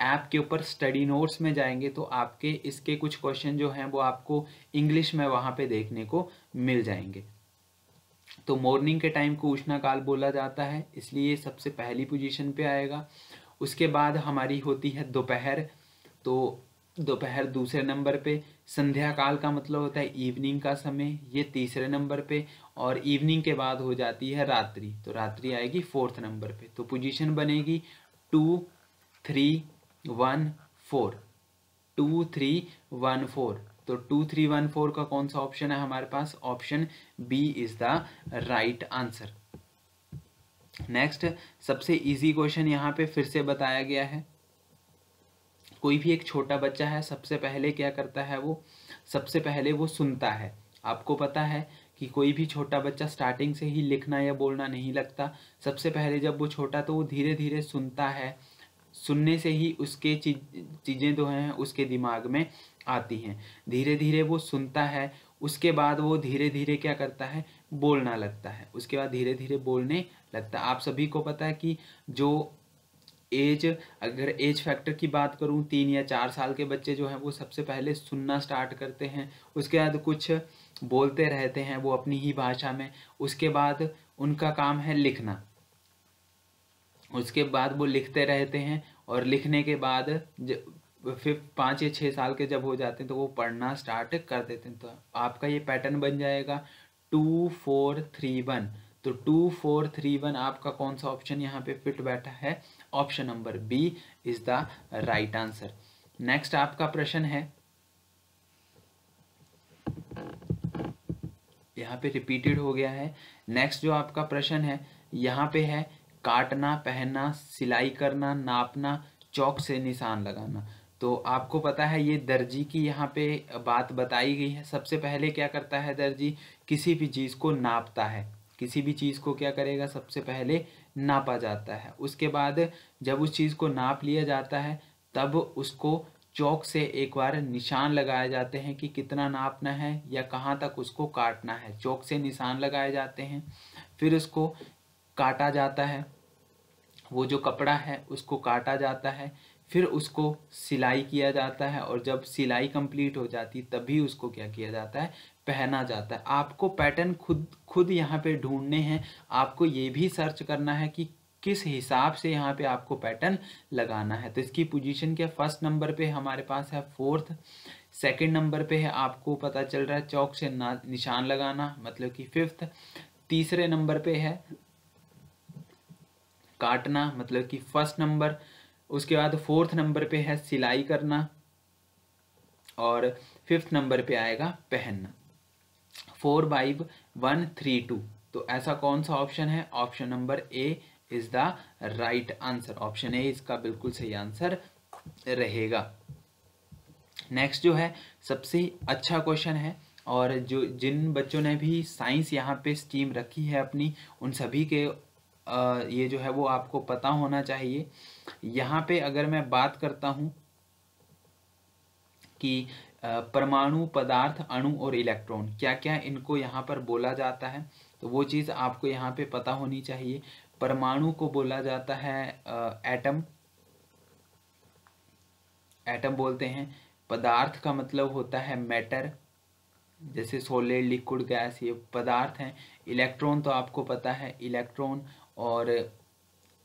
ऐप के ऊपर स्टडी नोट्स में जाएंगे तो आपके इसके कुछ क्वेश्चन जो हैं वो आपको इंग्लिश में वहाँ पे देखने को मिल जाएंगे तो मॉर्निंग के टाइम को उष्णा काल बोला जाता है इसलिए सबसे पहली पोजिशन पर आएगा उसके बाद हमारी होती है दोपहर तो दोपहर दूसरे नंबर पर संध्या काल का मतलब होता है इवनिंग का समय ये तीसरे नंबर पे और इवनिंग के बाद हो जाती है रात्रि तो रात्रि आएगी फोर्थ नंबर पे तो पोजीशन बनेगी two three one four two three one four तो टू थ्री वन फोर का कौन सा ऑप्शन है हमारे पास option B is the right answer next सबसे इजी क्वेश्चन यहाँ पे फिर से बताया गया है कोई भी एक छोटा बच्चा है सबसे पहले क्या करता है वो सबसे पहले वो सुनता है आपको पता है कि कोई भी छोटा बच्चा स्टार्टिंग से ही लिखना या बोलना नहीं लगता सबसे पहले जब वो छोटा तो वो धीरे धीरे सुनता है सुनने से ही उसके चीज चीज़ें जो हैं उसके दिमाग में आती हैं धीरे धीरे वो सुनता है उसके बाद वो धीरे धीरे क्या करता है बोलना लगता है उसके बाद धीरे धीरे बोलने लगता है आप सभी को पता है कि जो एज अगर एज फैक्टर की बात करूँ तीन या चार साल के बच्चे जो हैं वो सबसे पहले सुनना स्टार्ट करते हैं उसके बाद कुछ बोलते रहते हैं वो अपनी ही भाषा में उसके बाद उनका काम है लिखना उसके बाद वो लिखते रहते हैं और लिखने के बाद फिर पाँच या छः साल के जब हो जाते हैं तो वो पढ़ना स्टार्ट कर देते हैं तो आपका ये पैटर्न बन जाएगा टू फोर थ्री वन तो टू फोर थ्री वन आपका कौन सा ऑप्शन यहाँ पे फिट बैठा है option number B is the right answer next आपका प्रश्न है यहाँ पे रिपीटेड हो गया है नेक्स्ट जो आपका प्रश्न है यहाँ पे है काटना पहनना सिलाई करना नापना चौक से निशान लगाना तो आपको पता है ये दर्जी की यहाँ पे बात बताई गई है सबसे पहले क्या करता है दर्जी किसी भी चीज़ को नापता है किसी भी चीज़ को क्या करेगा सबसे पहले नापा जाता है उसके बाद जब उस चीज़ को नाप लिया जाता है तब उसको चौक से एक बार निशान लगाए जाते हैं कि कितना नापना है या कहाँ तक उसको काटना है चौक से निशान लगाए जाते हैं फिर उसको काटा जाता है वो जो कपड़ा है उसको काटा जाता है फिर उसको सिलाई किया जाता है और जब सिलाई कंप्लीट हो जाती तभी उसको क्या किया जाता है पहना जाता है आपको पैटर्न खुद खुद यहाँ पे ढूंढने हैं आपको ये भी सर्च करना है कि किस हिसाब से यहाँ पे आपको पैटर्न लगाना है तो इसकी पोजीशन क्या फर्स्ट नंबर पे हमारे पास है फोर्थ सेकंड नंबर पे है आपको पता चल रहा है चौक से निशान लगाना मतलब कि फिफ्थ तीसरे नंबर पे है काटना मतलब कि फर्स्ट नंबर उसके बाद फोर्थ नंबर पे है सिलाई करना और फिफ्थ नंबर पे आएगा पहनना four five one three two तो ऐसा कौन सा ऑप्शन है option number A is the right answer option A इसका बिल्कुल सही आंसर रहेगा नेक्स्ट जो है सबसे अच्छा क्वेश्चन है और जो जिन बच्चों ने भी साइंस यहाँ पे स्टीम रखी है अपनी उन सभी के आ, ये जो है वो आपको पता होना चाहिए यहाँ पे अगर मैं बात करता हूँ कि परमाणु पदार्थ अणु और इलेक्ट्रॉन क्या क्या इनको यहाँ पर बोला जाता है तो वो चीज़ आपको यहाँ पे पता होनी चाहिए परमाणु को बोला जाता है एटम एटम बोलते हैं पदार्थ का मतलब होता है मैटर जैसे सोलिड लिक्विड गैस ये पदार्थ हैं इलेक्ट्रॉन तो आपको पता है इलेक्ट्रॉन और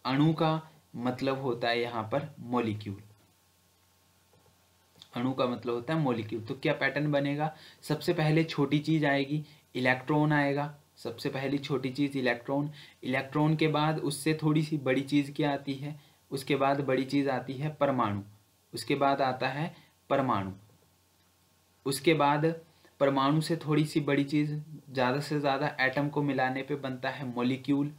अणु का मतलब होता है यहाँ पर मोलिक्यूल अणु का मतलब होता है मोलिक्यूल तो क्या पैटर्न बनेगा सबसे पहले छोटी चीज़ आएगी इलेक्ट्रॉन आएगा सबसे पहली छोटी चीज़ इलेक्ट्रॉन इलेक्ट्रॉन के बाद उससे थोड़ी सी बड़ी चीज़ क्या आती है उसके बाद बड़ी चीज़ आती है परमाणु उसके बाद आता है परमाणु उसके बाद परमाणु से थोड़ी सी बड़ी चीज़ ज़्यादा से ज़्यादा एटम को मिलाने पे बनता है मोलिक्यूल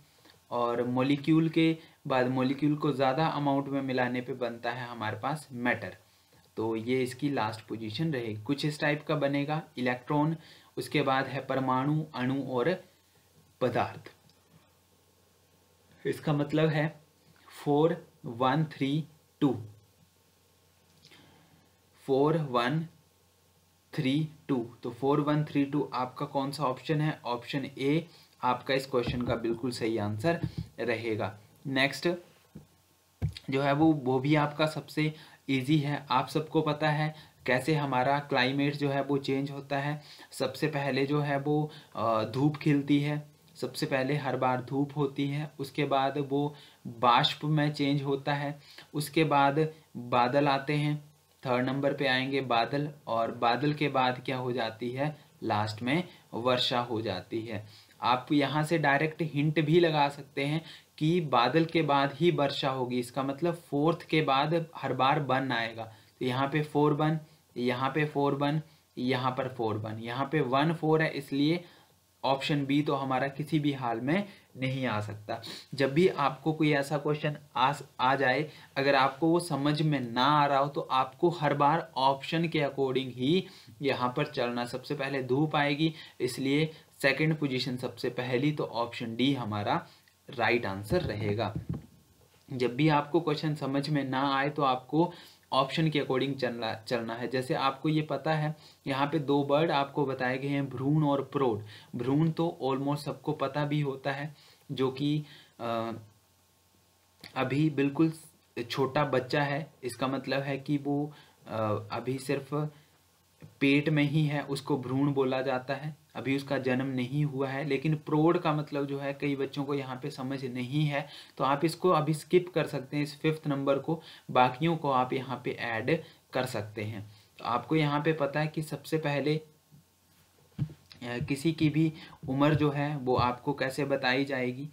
और मोलिक्यूल के बाद मोलिक्यूल को ज़्यादा अमाउंट में मिलाने पे बनता है हमारे पास मैटर तो ये इसकी लास्ट पोजीशन रहेगी कुछ इस टाइप का बनेगा इलेक्ट्रॉन उसके बाद है परमाणु अणु और पदार्थ इसका मतलब है four one three two four one three two तो फोर वन थ्री टू आपका कौन सा ऑप्शन है ऑप्शन ए आपका इस क्वेश्चन का बिल्कुल सही आंसर रहेगा नेक्स्ट जो है वो वो भी आपका सबसे इजी है आप सबको पता है कैसे हमारा क्लाइमेट जो है वो चेंज होता है सबसे पहले जो है वो धूप खिलती है सबसे पहले हर बार धूप होती है उसके बाद वो बाष्प में चेंज होता है उसके बाद बादल आते हैं थर्ड नंबर पे आएंगे बादल और बादल के बाद क्या हो जाती है लास्ट में वर्षा हो जाती है आप यहाँ से डायरेक्ट हिंट भी लगा सकते हैं कि बादल के बाद ही वर्षा होगी इसका मतलब फोर्थ के बाद हर बार बन आएगा तो यहाँ पे फोर वन यहाँ पे फोर वन यहाँ पर फोर वन यहाँ पे वन फोर है इसलिए ऑप्शन बी तो हमारा किसी भी हाल में नहीं आ सकता जब भी आपको कोई ऐसा क्वेश्चन आ आ जाए अगर आपको वो समझ में ना आ रहा हो तो आपको हर बार ऑप्शन के अकॉर्डिंग ही यहाँ पर चलना सबसे पहले धूप आएगी इसलिए सेकंड पोजीशन सबसे पहली तो ऑप्शन डी हमारा राइट आंसर रहेगा जब भी आपको क्वेश्चन समझ में ना आए तो आपको ऑप्शन के अकॉर्डिंग चलना चलना है जैसे आपको ये पता है यहाँ पे दो वर्ड आपको बताए गए हैं भ्रूण और प्रोड भ्रूण तो ऑलमोस्ट सबको पता भी होता है जो कि अभी बिल्कुल छोटा बच्चा है इसका मतलब है कि वो अभी सिर्फ पेट में ही है उसको भ्रूण बोला जाता है अभी उसका जन्म नहीं हुआ है लेकिन प्रोड का मतलब जो है कई बच्चों को यहाँ पे समझ नहीं है तो आप इसको अभी स्किप कर सकते हैं इस फिफ्थ नंबर को बाकियों को आप यहाँ पे ऐड कर सकते हैं तो आपको यहाँ पे पता है कि सबसे पहले किसी की भी उम्र जो है वो आपको कैसे बताई जाएगी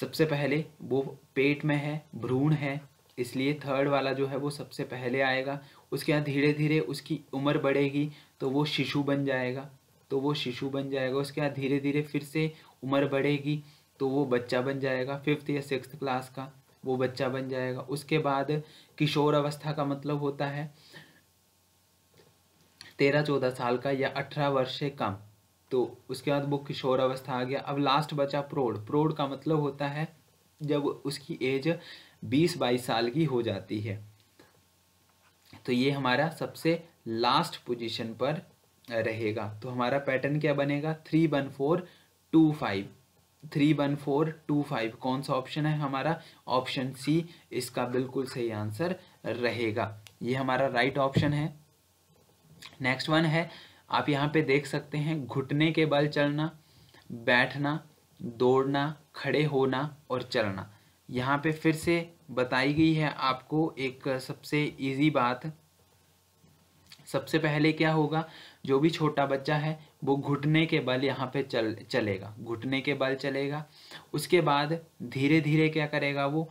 सबसे पहले वो पेट में है भ्रूण है इसलिए थर्ड वाला जो है वो सबसे पहले आएगा उसके बाद धीरे धीरे उसकी उम्र बढ़ेगी तो वो शिशु बन जाएगा तो वो शिशु बन जाएगा उसके बाद धीरे धीरे फिर से उम्र बढ़ेगी तो वो बच्चा बन जाएगा फिफ्थ या सिक्स क्लास का वो बच्चा बन जाएगा उसके बाद किशोर अवस्था का मतलब होता है तेरह चौदह साल का या अठारह वर्ष से कम तो उसके बाद वो किशोर अवस्था आ गया अब लास्ट बचा प्रौढ़ प्रौढ़ का मतलब होता है जब उसकी एज बीस बाईस साल की हो जाती है तो ये हमारा सबसे लास्ट पोजीशन पर रहेगा तो हमारा पैटर्न क्या बनेगा three one four two five three one four two five कौन सा ऑप्शन है हमारा ऑप्शन सी इसका बिल्कुल सही आंसर रहेगा ये हमारा राइट ऑप्शन है नेक्स्ट वन है आप यहाँ पे देख सकते हैं घुटने के बल चलना बैठना दौड़ना खड़े होना और चलना यहाँ पे फिर से बताई गई है आपको एक सबसे इजी बात सबसे पहले क्या होगा जो भी छोटा बच्चा है वो घुटने के बल यहाँ पे चल चलेगा घुटने के बल चलेगा उसके बाद धीरे धीरे क्या करेगा वो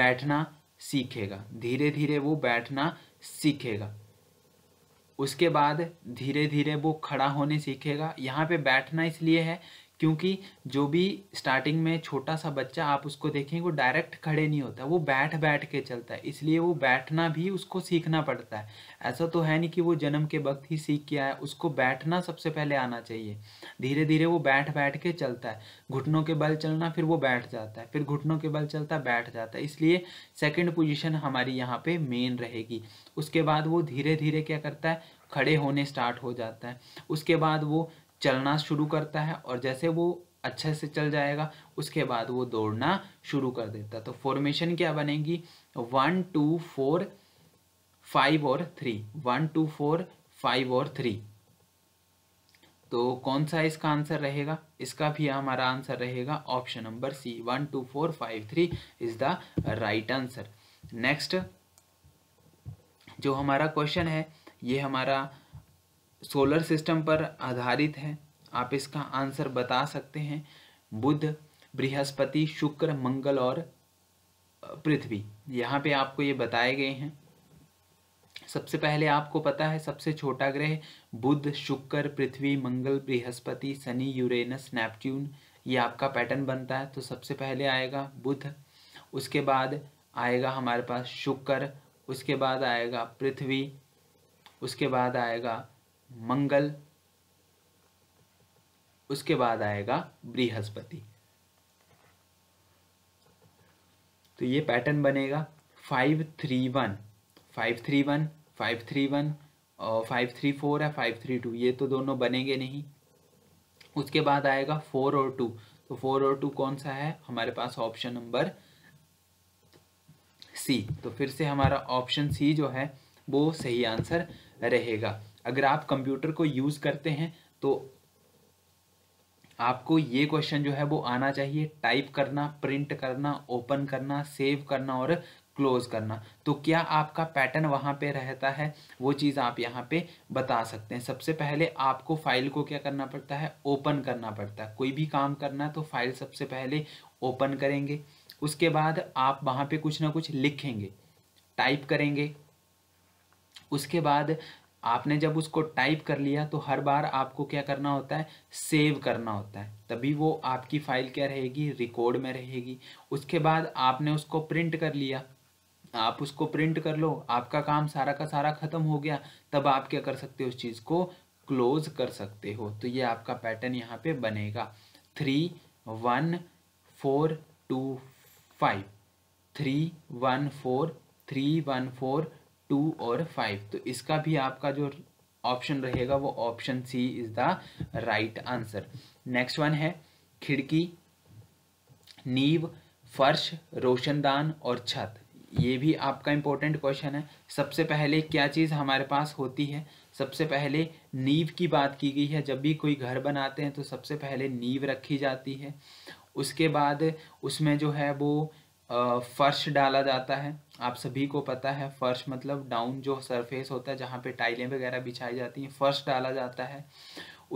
बैठना सीखेगा धीरे धीरे वो बैठना सीखेगा उसके बाद धीरे धीरे वो खड़ा होने सीखेगा यहाँ पे बैठना इसलिए है क्योंकि जो भी स्टार्टिंग में छोटा सा बच्चा आप उसको देखेंगे वो डायरेक्ट खड़े नहीं होता वो बैठ बैठ के चलता है इसलिए वो बैठना भी उसको सीखना पड़ता है ऐसा तो है नहीं कि वो जन्म के वक्त ही सीख के आए उसको बैठना सबसे पहले आना चाहिए धीरे धीरे वो बैठ बैठ के चलता है घुटनों के बल चलना फिर वो बैठ जाता है फिर घुटनों के बल चलता बैठ जाता है इसलिए सेकेंड पोजिशन हमारी यहाँ पर मेन रहेगी उसके बाद वो धीरे धीरे क्या करता है खड़े होने स्टार्ट हो जाता है उसके बाद वो चलना शुरू करता है और जैसे वो अच्छे से चल जाएगा उसके बाद वो दौड़ना शुरू कर देता है तो फॉर्मेशन क्या बनेगी वन टू फोर फाइव और three one two four five और थ्री तो कौन सा इसका आंसर रहेगा इसका भी हमारा आंसर रहेगा option number C one two four five three is the right answer next जो हमारा क्वेश्चन है ये हमारा सोलर सिस्टम पर आधारित है आप इसका आंसर बता सकते हैं बुध बृहस्पति शुक्र मंगल और पृथ्वी यहाँ पे आपको ये बताए गए हैं सबसे पहले आपको पता है सबसे छोटा ग्रह बुध शुक्र पृथ्वी मंगल बृहस्पति शनि यूरेनस नेपच्यून ये आपका पैटर्न बनता है तो सबसे पहले आएगा बुध उसके बाद आएगा हमारे पास शुक्र उसके बाद आएगा पृथ्वी उसके बाद आएगा मंगल उसके बाद आएगा बृहस्पति तो ये पैटर्न बनेगा five three one five three one five three one और फाइव थ्री फोर या फाइव थ्री टू ये तो दोनों बनेंगे नहीं उसके बाद आएगा फोर और टू तो फोर और टू कौन सा है हमारे पास ऑप्शन नंबर सी तो फिर से हमारा ऑप्शन सी जो है वो सही आंसर रहेगा अगर आप कंप्यूटर को यूज़ करते हैं तो आपको ये क्वेश्चन जो है वो आना चाहिए टाइप करना प्रिंट करना ओपन करना सेव करना और क्लोज करना तो क्या आपका पैटर्न वहाँ पे रहता है वो चीज़ आप यहाँ पे बता सकते हैं सबसे पहले आपको फाइल को क्या करना पड़ता है ओपन करना पड़ता है कोई भी काम करना है तो फाइल सबसे पहले ओपन करेंगे उसके बाद आप वहाँ पे कुछ ना कुछ लिखेंगे टाइप करेंगे उसके बाद आपने जब उसको टाइप कर लिया तो हर बार आपको क्या करना होता है सेव करना होता है तभी वो आपकी फ़ाइल क्या रहेगी रिकॉर्ड में रहेगी उसके बाद आपने उसको प्रिंट कर लिया आप उसको प्रिंट कर लो आपका काम सारा का सारा ख़त्म हो गया तब आप क्या कर सकते हो उस चीज़ को क्लोज कर सकते हो तो ये आपका पैटर्न यहाँ पे बनेगा three one four two five three one four three one four two और फाइव तो इसका भी आपका जो ऑप्शन रहेगा वो option C is the right answer next one है खिड़की नींव फर्श रोशनदान और छत ये भी आपका इंपॉर्टेंट क्वेश्चन है सबसे पहले क्या चीज़ हमारे पास होती है सबसे पहले नींव की बात की गई है जब भी कोई घर बनाते हैं तो सबसे पहले नींव रखी जाती है उसके बाद उसमें जो है वो फर्श डाला जाता है आप सभी को पता है फर्श मतलब डाउन जो सरफेस होता है जहाँ पे टाइलें वगैरह बिछाई जाती हैं फर्श डाला जाता है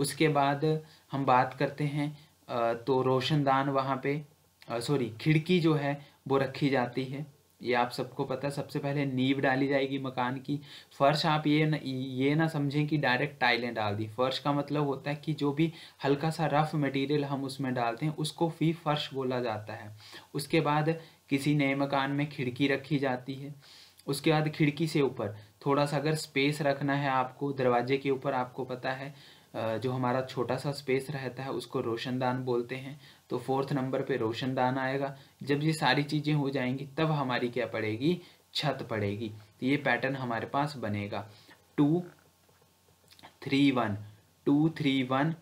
उसके बाद हम बात करते हैं तो रोशनदान वहाँ पे सॉरी खिड़की जो है वो रखी जाती है ये आप सबको पता है सबसे पहले नींव डाली जाएगी मकान की फर्श आप ये न, ये ना समझें कि डायरेक्ट टाइलें डाल दी फर्श का मतलब होता है कि जो भी हल्का सा रफ मटेरियल हम उसमें डालते हैं उसको फी फर्श बोला जाता है उसके बाद किसी नए मकान में खिड़की रखी जाती है उसके बाद खिड़की से ऊपर थोड़ा सा अगर स्पेस रखना है आपको दरवाजे के ऊपर आपको पता है जो हमारा छोटा सा स्पेस रहता है उसको रोशनदान बोलते हैं तो फोर्थ नंबर पे रोशनदान आएगा जब ये सारी चीज़ें हो जाएंगी तब हमारी क्या पड़ेगी छत पड़ेगी तो ये पैटर्न हमारे पास बनेगा two three one two three one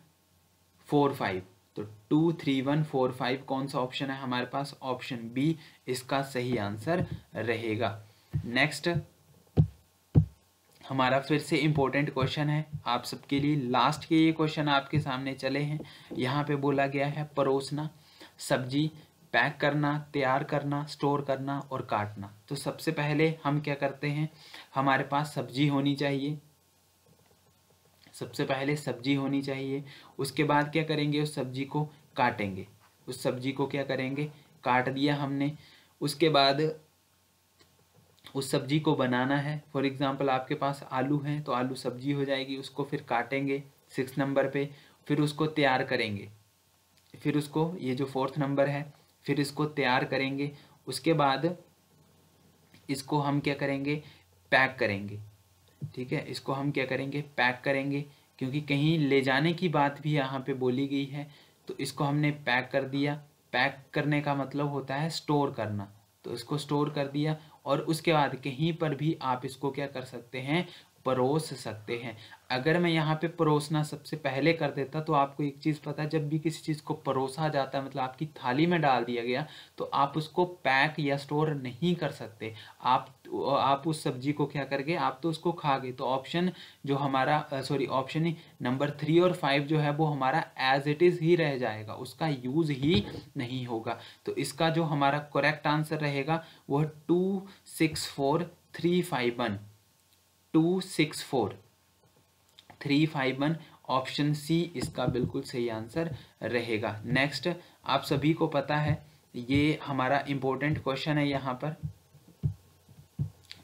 four five तो two three one four five कौन सा ऑप्शन है हमारे पास ऑप्शन बी इसका सही आंसर रहेगा नेक्स्ट हमारा फिर से इम्पोर्टेंट क्वेश्चन है आप सबके लिए लास्ट के ये क्वेश्चन आपके सामने चले हैं यहाँ पे बोला गया है परोसना सब्जी पैक करना तैयार करना स्टोर करना और काटना तो सबसे पहले हम क्या करते हैं हमारे पास सब्जी होनी चाहिए सबसे पहले सब्जी होनी चाहिए उसके बाद क्या करेंगे उस सब्जी को काटेंगे उस सब्जी को क्या करेंगे काट दिया हमने उसके बाद उस सब्जी को बनाना है फॉर एग्ज़ाम्पल आपके पास आलू हैं तो आलू सब्जी हो जाएगी उसको फिर काटेंगे सिक्स नंबर पे फिर उसको तैयार करेंगे फिर उसको ये जो फोर्थ नंबर है फिर इसको तैयार करेंगे उसके बाद इसको हम क्या करेंगे पैक करेंगे ठीक है इसको हम क्या करेंगे पैक करेंगे क्योंकि कहीं ले जाने की बात भी यहाँ पे बोली गई है तो इसको हमने पैक कर दिया पैक करने का मतलब होता है स्टोर करना तो इसको स्टोर कर दिया और उसके बाद कहीं पर भी आप इसको क्या कर सकते हैं परोस सकते हैं अगर मैं यहाँ पे परोसना सबसे पहले कर देता तो आपको एक चीज़ पता है जब भी किसी चीज़ को परोसा जाता है मतलब आपकी थाली में डाल दिया गया तो आप उसको पैक या स्टोर नहीं कर सकते आप आप उस सब्जी को क्या कर गए आप तो उसको खा गए तो ऑप्शन जो हमारा सॉरी ऑप्शन नंबर थ्री और फाइव जो है वो हमारा एज इट इज़ ही रह जाएगा उसका यूज़ ही नहीं होगा तो इसका जो हमारा करेक्ट आंसर रहेगा वह two six four three five one two six four three five one option C इसका बिल्कुल सही आंसर रहेगा नेक्स्ट आप सभी को पता है ये हमारा इम्पोर्टेंट क्वेश्चन है यहाँ पर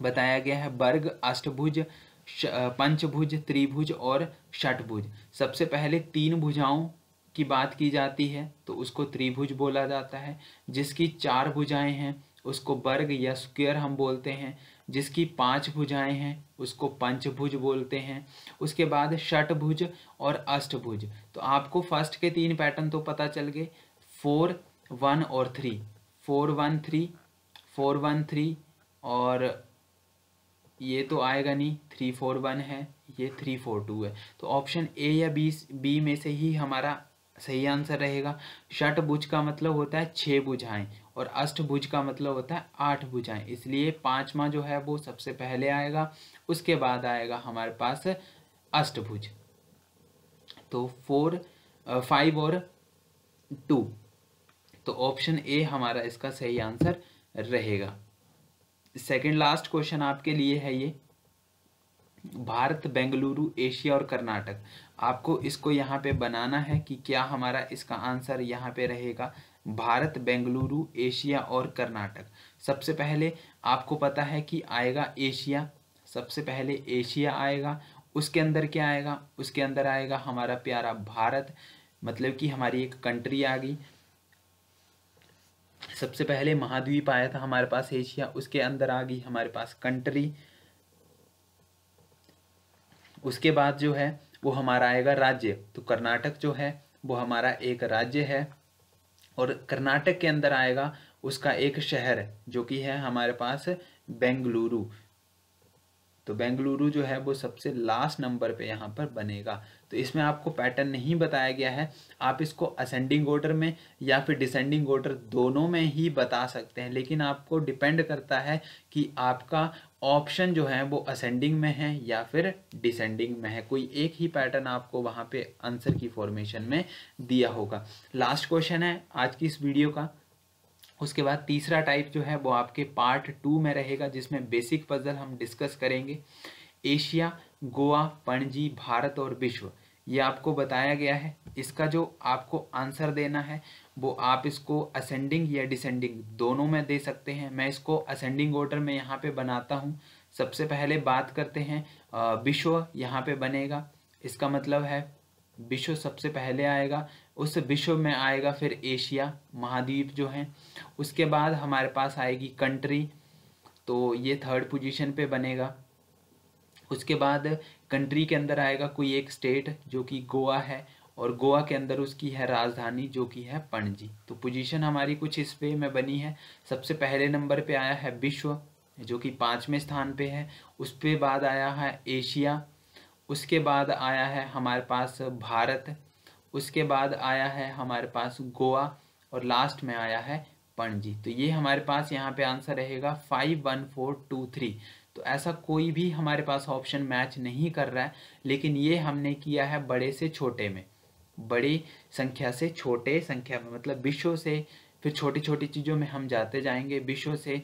बताया गया है वर्ग अष्टभुज पंचभुज त्रिभुज और षटभुज सबसे पहले तीन भुजाओं की बात की जाती है तो उसको त्रिभुज बोला जाता है जिसकी चार भुजाएं हैं उसको वर्ग या स्क्वेयर हम बोलते हैं जिसकी पांच भुजाएं हैं उसको पंचभुज बोलते हैं उसके बाद षटभुज और अष्टभुज तो आपको फर्स्ट के तीन पैटर्न तो पता चल गए फोर वन और three four one three four one three और ये तो आएगा नहीं थ्री फोर वन है ये थ्री फोर टू है तो ऑप्शन ए या बी बी में से ही हमारा सही आंसर रहेगा षटभुज का मतलब होता है छः बुझाएं और अष्टभुज का मतलब होता है आठ बुझाएं इसलिए पांचवा जो है वो सबसे पहले आएगा उसके बाद आएगा हमारे पास अष्टभुज तो फोर फाइव और टू तो ऑप्शन ए हमारा इसका सही आंसर रहेगा सेकेंड लास्ट क्वेश्चन आपके लिए है ये भारत बेंगलुरु एशिया और कर्नाटक आपको इसको यहाँ पे बनाना है कि क्या हमारा इसका आंसर यहाँ पे रहेगा भारत बेंगलुरु एशिया और कर्नाटक सबसे पहले आपको पता है कि आएगा एशिया सबसे पहले एशिया आएगा उसके अंदर क्या आएगा उसके अंदर आएगा हमारा प्यारा भारत मतलब कि हमारी एक कंट्री आ गई सबसे पहले महाद्वीप आया था हमारे पास एशिया उसके अंदर आ गई हमारे पास कंट्री उसके बाद जो है वो हमारा आएगा राज्य तो कर्नाटक जो है वो हमारा एक राज्य है और कर्नाटक के अंदर आएगा उसका एक शहर जो कि है हमारे पास बेंगलुरु तो बेंगलुरु जो है वो सबसे लास्ट नंबर पे यहाँ पर बनेगा तो इसमें आपको पैटर्न नहीं बताया गया है आप इसको असेंडिंग ऑर्डर में या फिर डिसेंडिंग ऑर्डर दोनों में ही बता सकते हैं लेकिन आपको डिपेंड करता है कि आपका ऑप्शन जो है वो असेंडिंग में है या फिर डिसेंडिंग में है कोई एक ही पैटर्न आपको वहाँ पे आंसर की फॉर्मेशन में दिया होगा लास्ट क्वेश्चन है आज की इस वीडियो का उसके बाद तीसरा टाइप जो है वो आपके पार्ट टू में रहेगा जिसमें बेसिक पजल हम डिस्कस करेंगे एशिया गोवा पणजी भारत और विश्व ये आपको बताया गया है इसका जो आपको आंसर देना है वो आप इसको असेंडिंग या डिसेंडिंग दोनों में दे सकते हैं मैं इसको असेंडिंग ऑर्डर में यहाँ पे बनाता हूँ सबसे पहले बात करते हैं विश्व यहाँ पे बनेगा इसका मतलब है विश्व सबसे पहले आएगा उस विश्व में आएगा फिर एशिया महाद्वीप जो है उसके बाद हमारे पास आएगी कंट्री तो ये थर्ड पोजीशन पे बनेगा उसके बाद कंट्री के अंदर आएगा कोई एक स्टेट जो कि गोवा है और गोवा के अंदर उसकी है राजधानी जो कि है पणजी तो पोजीशन हमारी कुछ इस पे में बनी है सबसे पहले नंबर पे आया है विश्व जो कि पाँचवें स्थान पे है उस पर बाद आया है एशिया उसके बाद आया है हमारे पास भारत उसके बाद आया है हमारे पास गोवा और लास्ट में आया है पणजी तो ये हमारे पास यहाँ पे आंसर रहेगा five one four two three तो ऐसा कोई भी हमारे पास ऑप्शन मैच नहीं कर रहा है लेकिन ये हमने किया है बड़े से छोटे में बड़ी संख्या से छोटे संख्या में मतलब विश्व से फिर छोटी छोटी चीज़ों में हम जाते जाएंगे विश्व से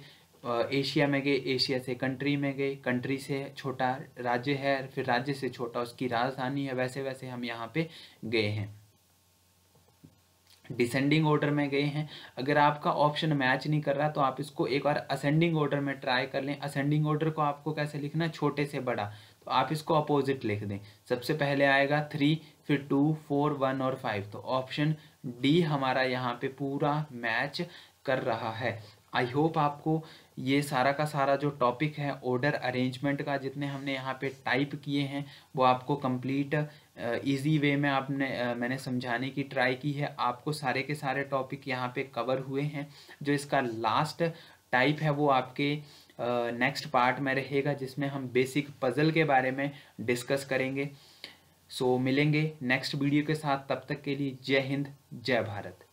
एशिया में गए एशिया से कंट्री में गए कंट्री से छोटा राज्य है फिर राज्य से छोटा उसकी राजधानी है वैसे वैसे हम यहाँ पे गए हैं डिसेंडिंग ऑर्डर में गए हैं अगर आपका ऑप्शन मैच नहीं कर रहा तो आप इसको एक बार असेंडिंग ऑर्डर में ट्राई कर लें असेंडिंग ऑर्डर को आपको कैसे लिखना है छोटे से बड़ा तो आप इसको अपोजिट लिख दें सबसे पहले आएगा थ्री फिर टू फोर वन और फाइव तो ऑप्शन डी हमारा यहाँ पे पूरा मैच कर रहा है आई होप आपको ये सारा का सारा जो टॉपिक है ऑर्डर अरेंजमेंट का जितने हमने यहाँ पे टाइप किए हैं वो आपको कंप्लीट ईजी वे में आपने मैंने समझाने की ट्राई की है आपको सारे के सारे टॉपिक यहाँ पे कवर हुए हैं जो इसका लास्ट टाइप है वो आपके नेक्स्ट पार्ट में रहेगा जिसमें हम बेसिक पज़ल के बारे में डिस्कस करेंगे सो मिलेंगे नेक्स्ट वीडियो के साथ तब तक के लिए जय हिंद जय भारत